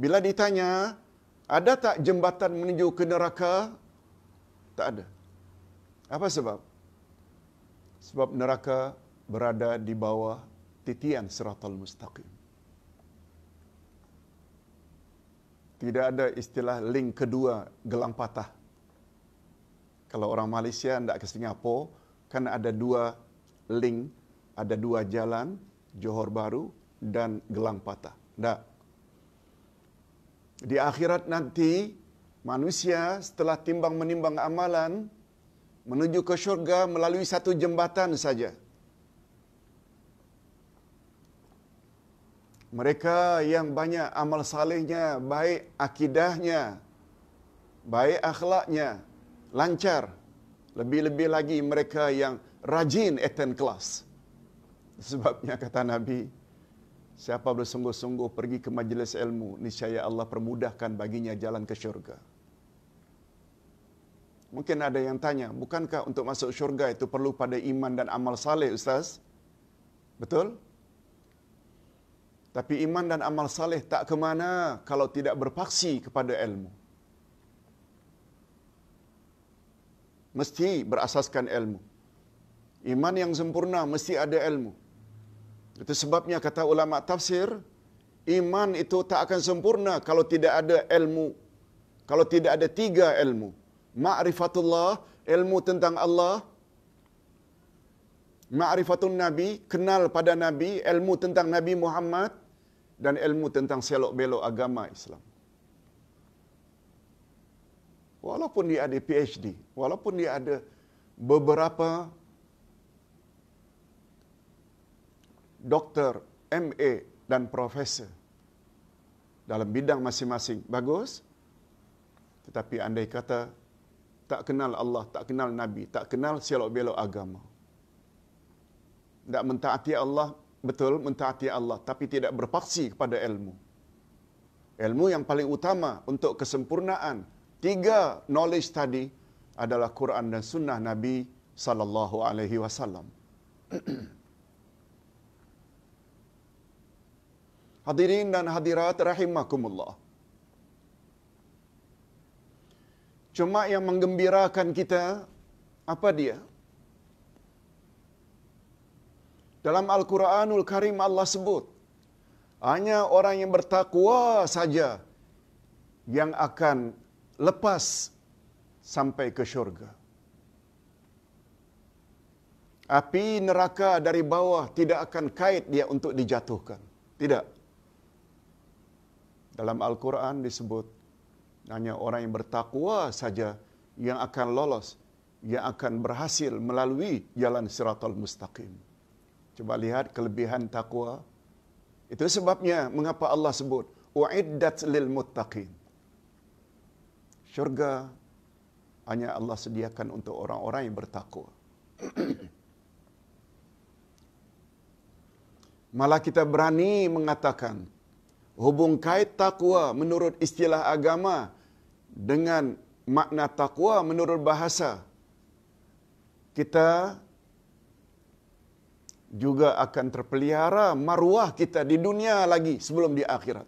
Bila ditanya, ada tak jembatan menuju ke neraka? Tak ada. Apa sebab? Sebab neraka berada di bawah titian siratal mustaqim. Tidak ada istilah link kedua gelang patah. Kalau orang Malaysia tidak ke Singapura, kan ada dua link, ada dua jalan, Johor Baru dan gelang patah. Tidak di akhirat nanti manusia setelah timbang menimbang amalan menuju ke syurga melalui satu jembatan saja. Mereka yang banyak amal salehnya, baik akidahnya, baik akhlaknya, lancar. Lebih-lebih lagi mereka yang rajin attend kelas. Sebabnya kata Nabi, Siapa bersungguh-sungguh pergi ke majlis ilmu, niscaya Allah permudahkan baginya jalan ke syurga. Mungkin ada yang tanya, bukankah untuk masuk syurga itu perlu pada iman dan amal saleh, Ustaz? Betul? Tapi iman dan amal saleh tak ke mana kalau tidak berpaksi kepada ilmu. Mesti berasaskan ilmu. Iman yang sempurna mesti ada ilmu. Itu sebabnya kata ulama tafsir, iman itu tak akan sempurna kalau tidak ada ilmu. Kalau tidak ada tiga ilmu. Ma'rifatullah, ilmu tentang Allah. Ma'rifatun Nabi, kenal pada Nabi, ilmu tentang Nabi Muhammad dan ilmu tentang selok-belok agama Islam. Walaupun dia ada PhD, walaupun dia ada beberapa doktor, MA dan profesor dalam bidang masing-masing bagus tetapi andai kata tak kenal Allah, tak kenal Nabi, tak kenal selok-belok agama. Tak mentaati Allah, betul mentaati Allah tapi tidak berpaksi kepada ilmu. Ilmu yang paling utama untuk kesempurnaan tiga knowledge tadi adalah Quran dan sunnah Nabi sallallahu alaihi wasallam. Hadirin dan hadirat rahimakumullah. Cuma yang menggembirakan kita, apa dia? Dalam Al-Quranul Karim Allah sebut, hanya orang yang bertakwa saja yang akan lepas sampai ke syurga. Api neraka dari bawah tidak akan kait dia untuk dijatuhkan. Tidak. Dalam Al-Quran disebut hanya orang yang bertakwa saja yang akan lolos, yang akan berhasil melalui jalan siratul mustaqim. Coba lihat kelebihan takwa. Itu sebabnya mengapa Allah sebut u'iddat lil muttaqin. Syurga hanya Allah sediakan untuk orang-orang yang bertakwa. Malah kita berani mengatakan hubung kait takwa menurut istilah agama dengan makna takwa menurut bahasa kita juga akan terpelihara maruah kita di dunia lagi sebelum di akhirat.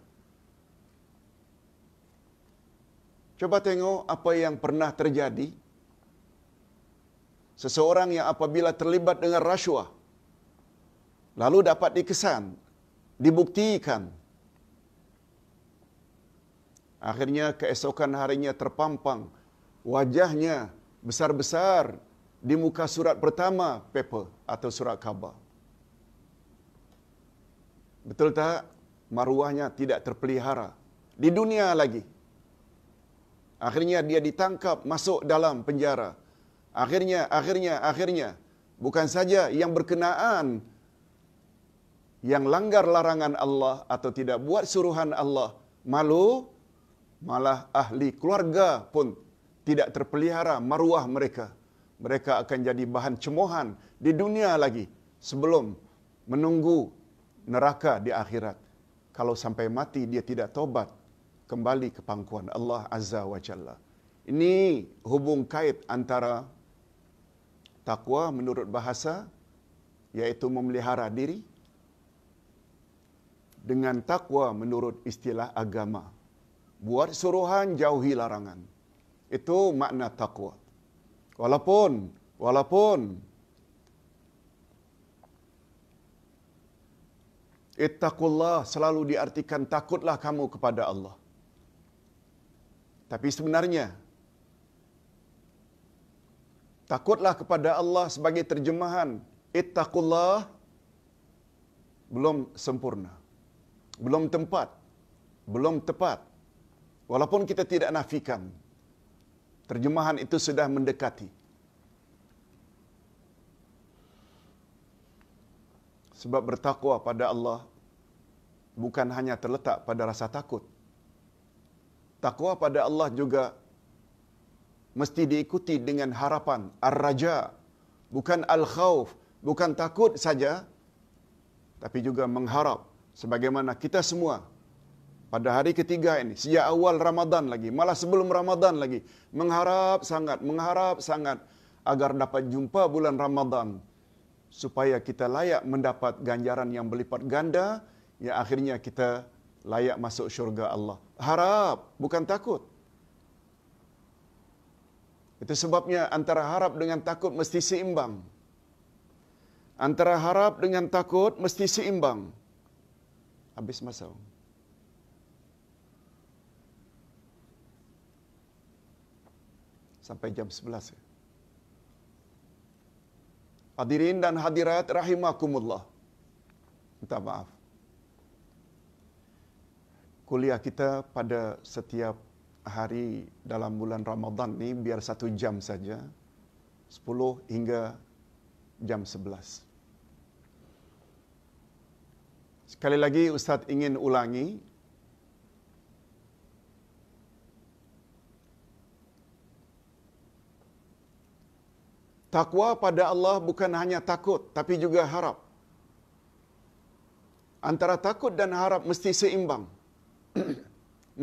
Coba tengok apa yang pernah terjadi. Seseorang yang apabila terlibat dengan rasuah, lalu dapat dikesan, dibuktikan, Akhirnya keesokan harinya terpampang wajahnya besar-besar di muka surat pertama paper atau surat khabar. Betul tak? Maruahnya tidak terpelihara. Di dunia lagi. Akhirnya dia ditangkap masuk dalam penjara. Akhirnya, akhirnya, akhirnya. Bukan saja yang berkenaan yang langgar larangan Allah atau tidak buat suruhan Allah malu malah ahli keluarga pun tidak terpelihara maruah mereka. Mereka akan jadi bahan cemohan di dunia lagi sebelum menunggu neraka di akhirat. Kalau sampai mati dia tidak tobat kembali ke pangkuan Allah Azza wa Jalla. Ini hubung kait antara takwa menurut bahasa iaitu memelihara diri dengan takwa menurut istilah agama buat suruhan jauhi larangan itu makna takwa walaupun walaupun ittaqullah selalu diartikan takutlah kamu kepada Allah tapi sebenarnya takutlah kepada Allah sebagai terjemahan ittaqullah belum sempurna belum tempat belum tepat Walaupun kita tidak nafikan, terjemahan itu sudah mendekati. Sebab bertakwa pada Allah bukan hanya terletak pada rasa takut. Takwa pada Allah juga mesti diikuti dengan harapan, ar-raja, bukan al-khawf, bukan takut saja, tapi juga mengharap sebagaimana kita semua pada hari ketiga ini sejak awal Ramadan lagi malah sebelum Ramadan lagi mengharap sangat mengharap sangat agar dapat jumpa bulan Ramadan supaya kita layak mendapat ganjaran yang berlipat ganda yang akhirnya kita layak masuk syurga Allah harap bukan takut itu sebabnya antara harap dengan takut mesti seimbang antara harap dengan takut mesti seimbang habis masa sampai jam 11. Ya. Hadirin dan hadirat rahimakumullah. Minta maaf. Kuliah kita pada setiap hari dalam bulan Ramadan ni biar satu jam saja. 10 hingga jam 11. Sekali lagi Ustaz ingin ulangi Takwa pada Allah bukan hanya takut tapi juga harap. Antara takut dan harap mesti seimbang.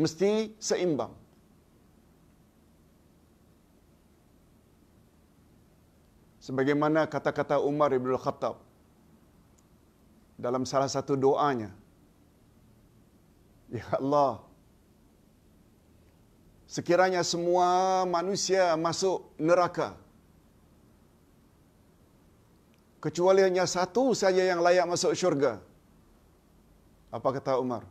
mesti seimbang. Sebagaimana kata-kata Umar Ibn Khattab dalam salah satu doanya. Ya Allah, sekiranya semua manusia masuk neraka, kecuali hanya satu saja yang layak masuk syurga. Apa kata Umar?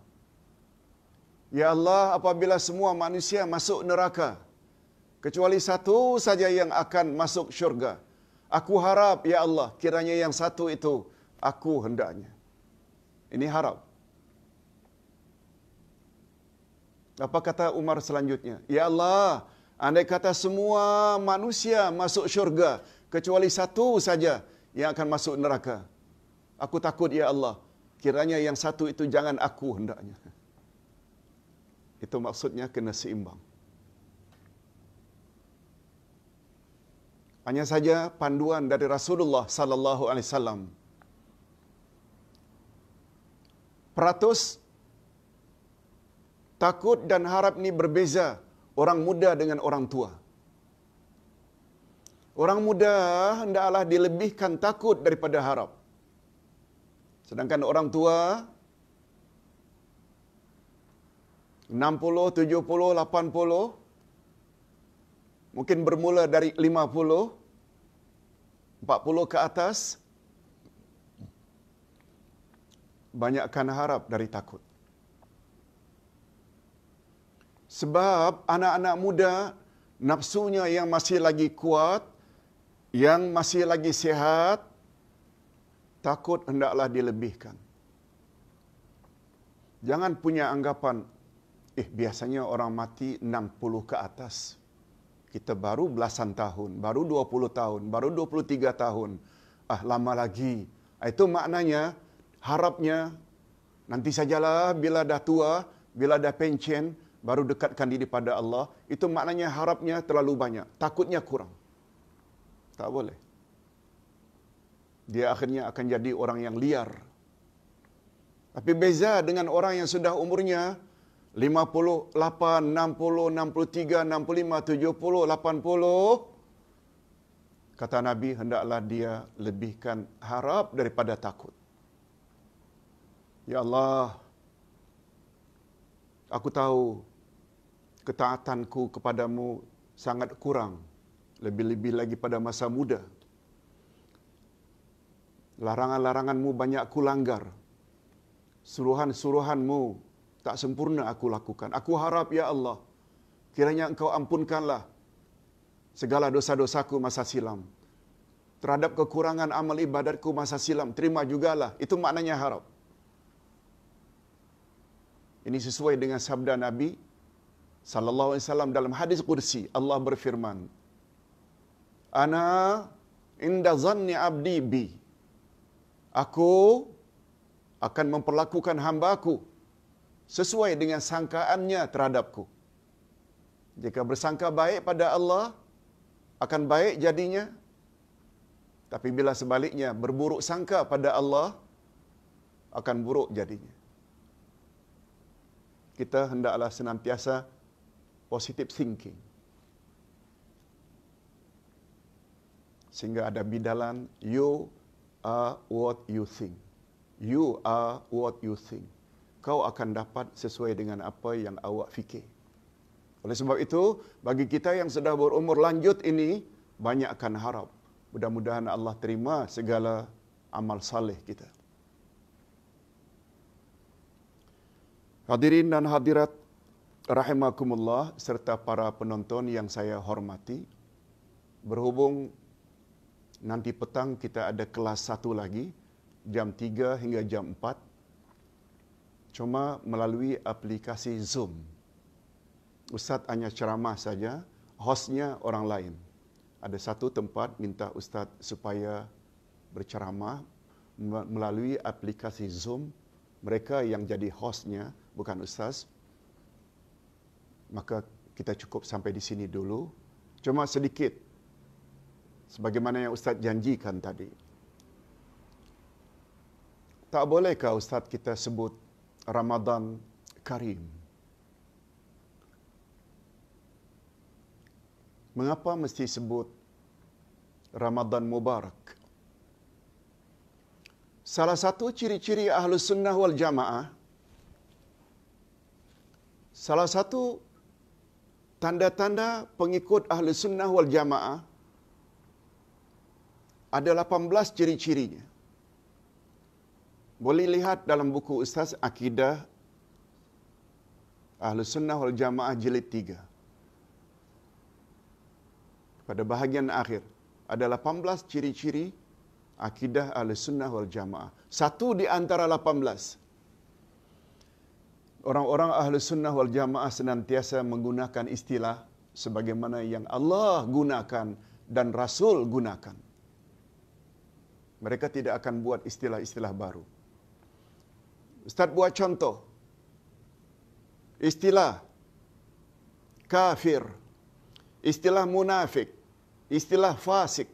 Ya Allah, apabila semua manusia masuk neraka, kecuali satu saja yang akan masuk syurga. Aku harap, Ya Allah, kiranya yang satu itu aku hendaknya. Ini harap. Apa kata Umar selanjutnya? Ya Allah, andai kata semua manusia masuk syurga, kecuali satu saja yang yang akan masuk neraka. Aku takut ya Allah, kiranya yang satu itu jangan aku hendaknya. Itu maksudnya kena seimbang. Hanya saja panduan dari Rasulullah sallallahu alaihi wasallam. Peratus takut dan harap ni berbeza orang muda dengan orang tua. Orang muda hendaklah dilebihkan takut daripada harap. Sedangkan orang tua 60, 70, 80 mungkin bermula dari 50 40 ke atas banyakkan harap dari takut. Sebab anak-anak muda nafsunya yang masih lagi kuat yang masih lagi sihat, takut hendaklah dilebihkan. Jangan punya anggapan, eh biasanya orang mati 60 ke atas. Kita baru belasan tahun, baru 20 tahun, baru 23 tahun. Ah lama lagi. Ah, itu maknanya, harapnya nanti sajalah bila dah tua, bila dah pencen, baru dekatkan diri pada Allah. Itu maknanya harapnya terlalu banyak, takutnya kurang. Tak boleh. Dia akhirnya akan jadi orang yang liar. Tapi beza dengan orang yang sudah umurnya 58, 60, 63, 65, 70, 80. 80 kata Nabi, hendaklah dia lebihkan harap daripada takut. Ya Allah, aku tahu ketaatanku kepadamu sangat kurang lebih-lebih lagi pada masa muda. Larangan-laranganmu banyak aku langgar. Suruhan-suruhanmu tak sempurna aku lakukan. Aku harap ya Allah, kiranya engkau ampunkanlah segala dosa-dosaku masa silam. Terhadap kekurangan amal ibadatku masa silam, terima jugalah. Itu maknanya harap. Ini sesuai dengan sabda Nabi sallallahu alaihi wasallam dalam hadis kursi. Allah berfirman, ana inda zanni abdi bi aku akan memperlakukan hamba hambaku sesuai dengan sangkaannya terhadapku jika bersangka baik pada Allah akan baik jadinya tapi bila sebaliknya berburuk sangka pada Allah akan buruk jadinya kita hendaklah senantiasa positive thinking sehingga ada bidalan you are what you think you are what you think kau akan dapat sesuai dengan apa yang awak fikir oleh sebab itu bagi kita yang sudah berumur lanjut ini banyak akan harap mudah-mudahan Allah terima segala amal saleh kita Hadirin dan hadirat rahimakumullah serta para penonton yang saya hormati berhubung Nanti petang kita ada kelas satu lagi, jam tiga hingga jam empat, Cuma melalui aplikasi Zoom. Ustaz hanya ceramah saja, hostnya orang lain. Ada satu tempat minta Ustaz supaya berceramah melalui aplikasi Zoom. Mereka yang jadi hostnya, bukan Ustaz. Maka kita cukup sampai di sini dulu. Cuma sedikit sebagaimana yang ustaz janjikan tadi tak bolehkah ustaz kita sebut Ramadan Karim mengapa mesti sebut Ramadan Mubarak salah satu ciri-ciri ahlu sunnah wal jamaah salah satu tanda-tanda pengikut ahlu sunnah wal jamaah ada 18 ciri-cirinya. Boleh lihat dalam buku Ustaz Akidah Ahlus Sunnah wal Jamaah jilid 3. Pada bahagian akhir, ada 18 ciri-ciri akidah Ahlus Sunnah wal Jamaah. Satu di antara 18. Orang-orang Ahlus Sunnah wal Jamaah senantiasa menggunakan istilah sebagaimana yang Allah gunakan dan Rasul gunakan mereka tidak akan buat istilah-istilah baru. Ustaz buat contoh. Istilah kafir, istilah munafik, istilah fasik.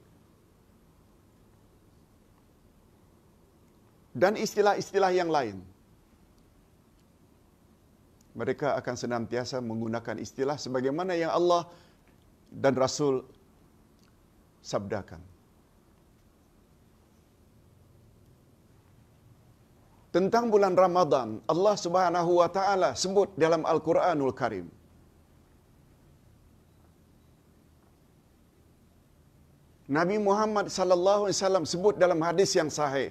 Dan istilah-istilah yang lain. Mereka akan senantiasa menggunakan istilah sebagaimana yang Allah dan Rasul sabdakan. tentang bulan Ramadan Allah Subhanahu wa taala sebut dalam Al-Qur'anul Karim Nabi Muhammad sallallahu alaihi wasallam sebut dalam hadis yang sahih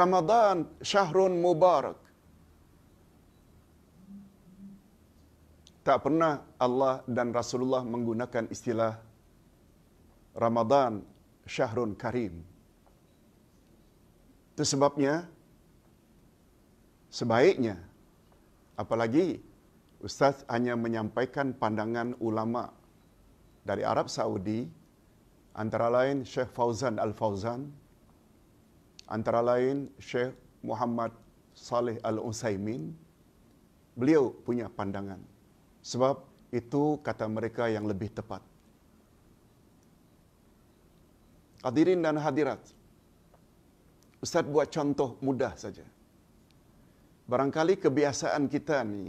Ramadan syahrun mubarak Tak pernah Allah dan Rasulullah menggunakan istilah Ramadan syahrun karim itu sebabnya sebaiknya apalagi ustaz hanya menyampaikan pandangan ulama dari Arab Saudi antara lain Syekh Fauzan Al-Fauzan antara lain Syekh Muhammad Saleh Al-Utsaimin beliau punya pandangan sebab itu kata mereka yang lebih tepat Hadirin dan hadirat Ustaz buat contoh mudah saja. Barangkali kebiasaan kita ni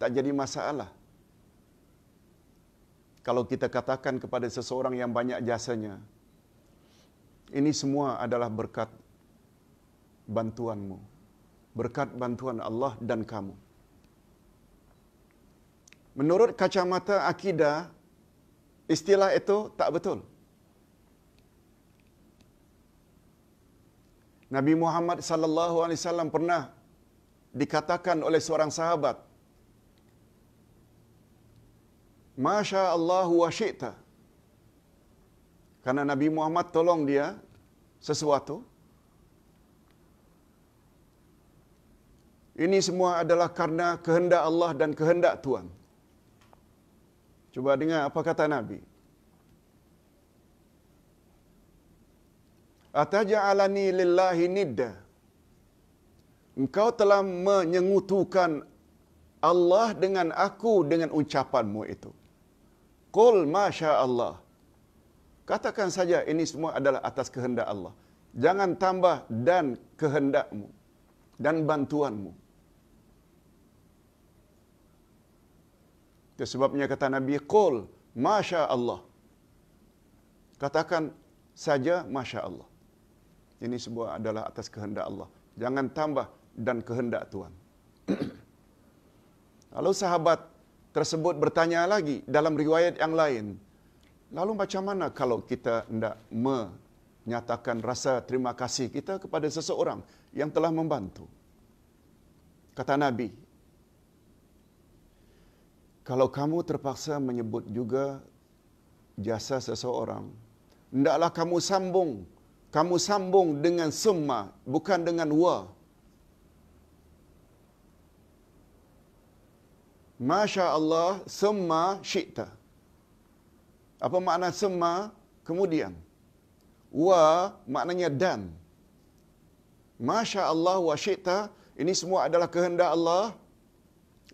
tak jadi masalah. Kalau kita katakan kepada seseorang yang banyak jasanya, ini semua adalah berkat bantuanmu. Berkat bantuan Allah dan kamu. Menurut kacamata akidah, istilah itu tak betul. Nabi Muhammad sallallahu alaihi wasallam pernah dikatakan oleh seorang sahabat Masya Allah wa syi'ta Karena Nabi Muhammad tolong dia sesuatu Ini semua adalah karena kehendak Allah dan kehendak Tuhan Cuba dengar apa kata Nabi Nabi ataj'alani lillahi nidda engkau telah menyengutukan Allah dengan aku dengan ucapanmu itu qul masya Allah katakan saja ini semua adalah atas kehendak Allah jangan tambah dan kehendakmu dan bantuanmu Itu sebabnya kata Nabi, Qul, Masya Allah. Katakan saja, Masya Allah. Ini sebuah adalah atas kehendak Allah. Jangan tambah dan kehendak Tuhan. Lalu sahabat tersebut bertanya lagi dalam riwayat yang lain. Lalu macam mana kalau kita tidak menyatakan rasa terima kasih kita kepada seseorang yang telah membantu? Kata Nabi, kalau kamu terpaksa menyebut juga jasa seseorang, hendaklah kamu sambung kamu sambung dengan summa, bukan dengan wa. Masya Allah, summa syi'ta. Apa makna summa? Kemudian. Wa maknanya dan. Masya Allah wa syi'ta. Ini semua adalah kehendak Allah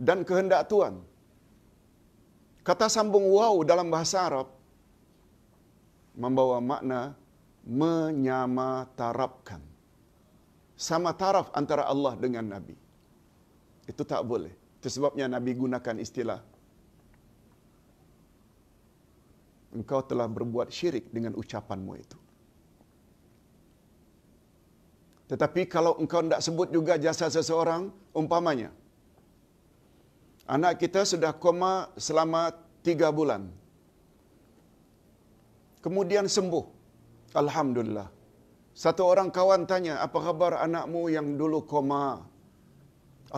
dan kehendak Tuhan. Kata sambung wau dalam bahasa Arab membawa makna menyamatarabkan. Sama taraf antara Allah dengan Nabi. Itu tak boleh. Itu sebabnya Nabi gunakan istilah. Engkau telah berbuat syirik dengan ucapanmu itu. Tetapi kalau engkau tidak sebut juga jasa seseorang, umpamanya. Anak kita sudah koma selama tiga bulan. Kemudian sembuh. Alhamdulillah. Satu orang kawan tanya, apa khabar anakmu yang dulu koma?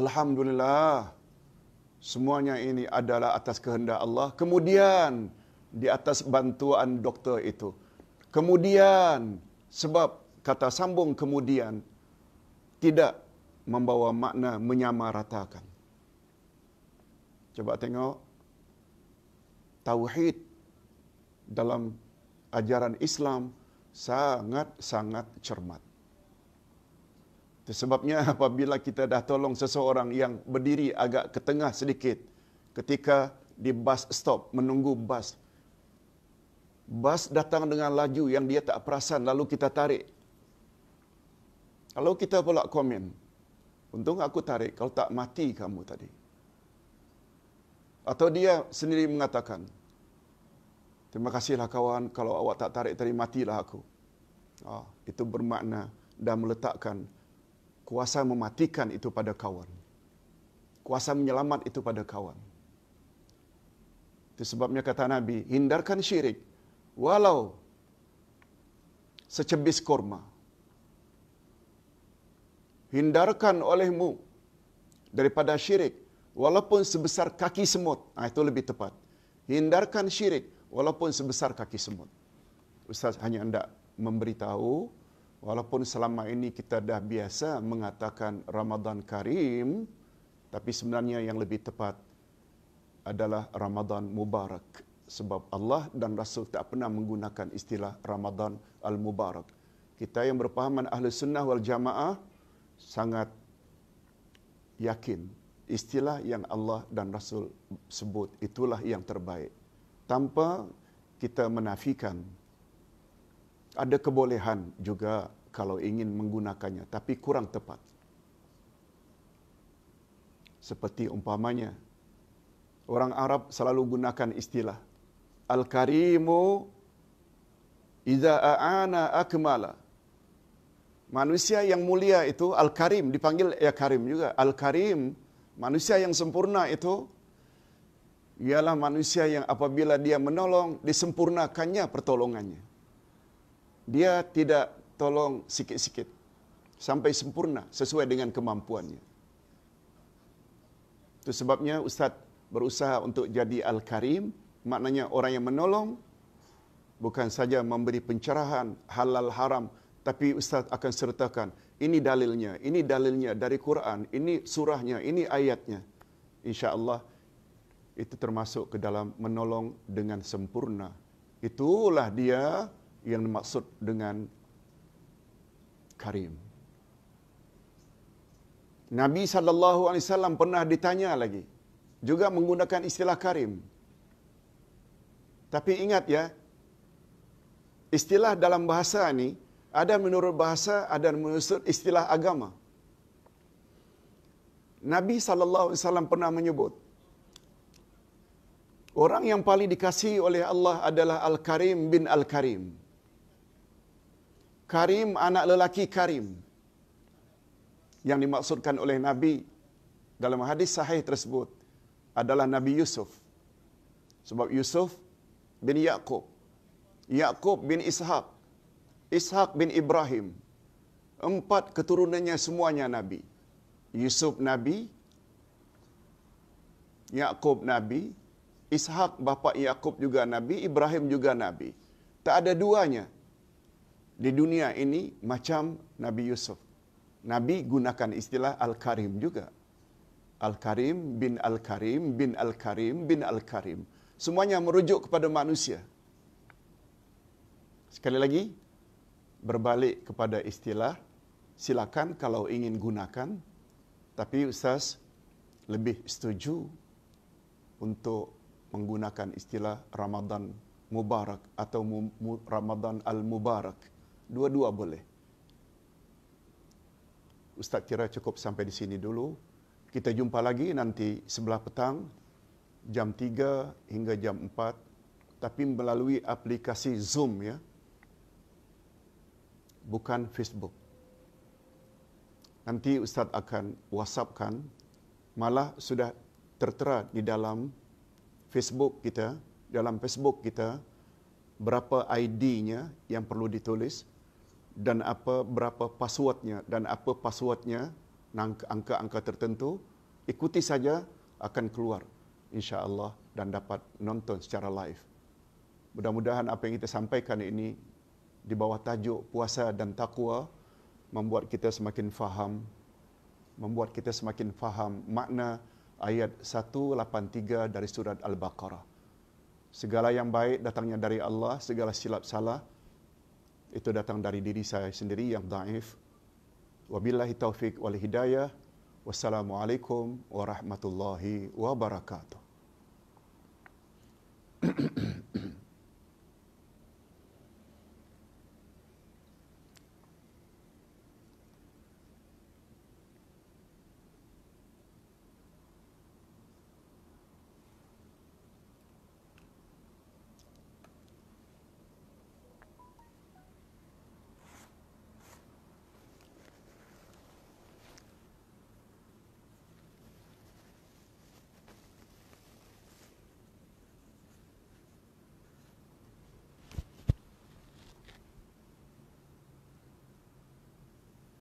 Alhamdulillah. Semuanya ini adalah atas kehendak Allah. Kemudian, di atas bantuan doktor itu. Kemudian, sebab kata sambung kemudian, tidak membawa makna menyamaratakan. Coba tengok. Tauhid dalam ajaran Islam, sangat-sangat cermat. Itu sebabnya apabila kita dah tolong seseorang yang berdiri agak ke tengah sedikit ketika di bus stop menunggu bus. Bus datang dengan laju yang dia tak perasan lalu kita tarik. Kalau kita pula komen. Untung aku tarik kalau tak mati kamu tadi. Atau dia sendiri mengatakan, Terima kasihlah kawan, kalau awak tak tarik tadi, matilah aku. Ah, itu bermakna dan meletakkan kuasa mematikan itu pada kawan. Kuasa menyelamat itu pada kawan. Itu sebabnya kata Nabi, hindarkan syirik. Walau secebis korma. Hindarkan olehmu daripada syirik. Walaupun sebesar kaki semut. Nah, itu lebih tepat. Hindarkan syirik walaupun sebesar kaki semut. Ustaz hanya anda memberitahu walaupun selama ini kita dah biasa mengatakan Ramadan Karim tapi sebenarnya yang lebih tepat adalah Ramadan Mubarak sebab Allah dan Rasul tak pernah menggunakan istilah Ramadan Al-Mubarak. Kita yang berpahaman Ahli Sunnah wal Jamaah sangat yakin istilah yang Allah dan Rasul sebut itulah yang terbaik tanpa kita menafikan ada kebolehan juga kalau ingin menggunakannya tapi kurang tepat seperti umpamanya orang Arab selalu gunakan istilah al karimu idza aana akmala manusia yang mulia itu al karim dipanggil ya karim juga al karim manusia yang sempurna itu ialah manusia yang apabila dia menolong, disempurnakannya pertolongannya. Dia tidak tolong sikit-sikit sampai sempurna sesuai dengan kemampuannya. Itu sebabnya Ustaz berusaha untuk jadi Al-Karim, maknanya orang yang menolong, bukan saja memberi pencerahan halal haram tapi ustaz akan sertakan ini dalilnya ini dalilnya dari Quran ini surahnya ini ayatnya insyaallah itu termasuk ke dalam menolong dengan sempurna. Itulah dia yang dimaksud dengan karim. Nabi saw pernah ditanya lagi juga menggunakan istilah karim. Tapi ingat ya, istilah dalam bahasa ini ada menurut bahasa, ada menurut istilah agama. Nabi saw pernah menyebut Orang yang paling dikasihi oleh Allah adalah Al-Karim bin Al-Karim. Karim anak lelaki Karim. Yang dimaksudkan oleh Nabi dalam hadis sahih tersebut adalah Nabi Yusuf. Sebab Yusuf bin Yaqub. Yaqub bin Ishaq. Ishaq bin Ibrahim. Empat keturunannya semuanya Nabi. Yusuf Nabi. Yaqub Nabi. Ishak bapa Yakub juga nabi, Ibrahim juga nabi. Tak ada duanya di dunia ini macam Nabi Yusuf. Nabi gunakan istilah Al-Karim juga. Al-Karim bin Al-Karim bin Al-Karim bin Al-Karim. Semuanya merujuk kepada manusia. Sekali lagi, berbalik kepada istilah, silakan kalau ingin gunakan, tapi Ustaz lebih setuju untuk menggunakan istilah Ramadan Mubarak atau Ramadan Al-Mubarak. Dua-dua boleh. Ustaz kira cukup sampai di sini dulu. Kita jumpa lagi nanti sebelah petang jam 3 hingga jam 4 tapi melalui aplikasi Zoom ya. Bukan Facebook. Nanti Ustaz akan WhatsAppkan malah sudah tertera di dalam Facebook kita, dalam Facebook kita, berapa ID-nya yang perlu ditulis dan apa berapa passwordnya dan apa passwordnya angka-angka tertentu ikuti saja akan keluar insya Allah dan dapat nonton secara live mudah-mudahan apa yang kita sampaikan ini di bawah tajuk puasa dan takwa membuat kita semakin faham membuat kita semakin faham makna ayat 183 dari surat Al-Baqarah. Segala yang baik datangnya dari Allah, segala silap salah itu datang dari diri saya sendiri yang daif. Wabillahi taufik wal hidayah. Wassalamualaikum warahmatullahi wabarakatuh.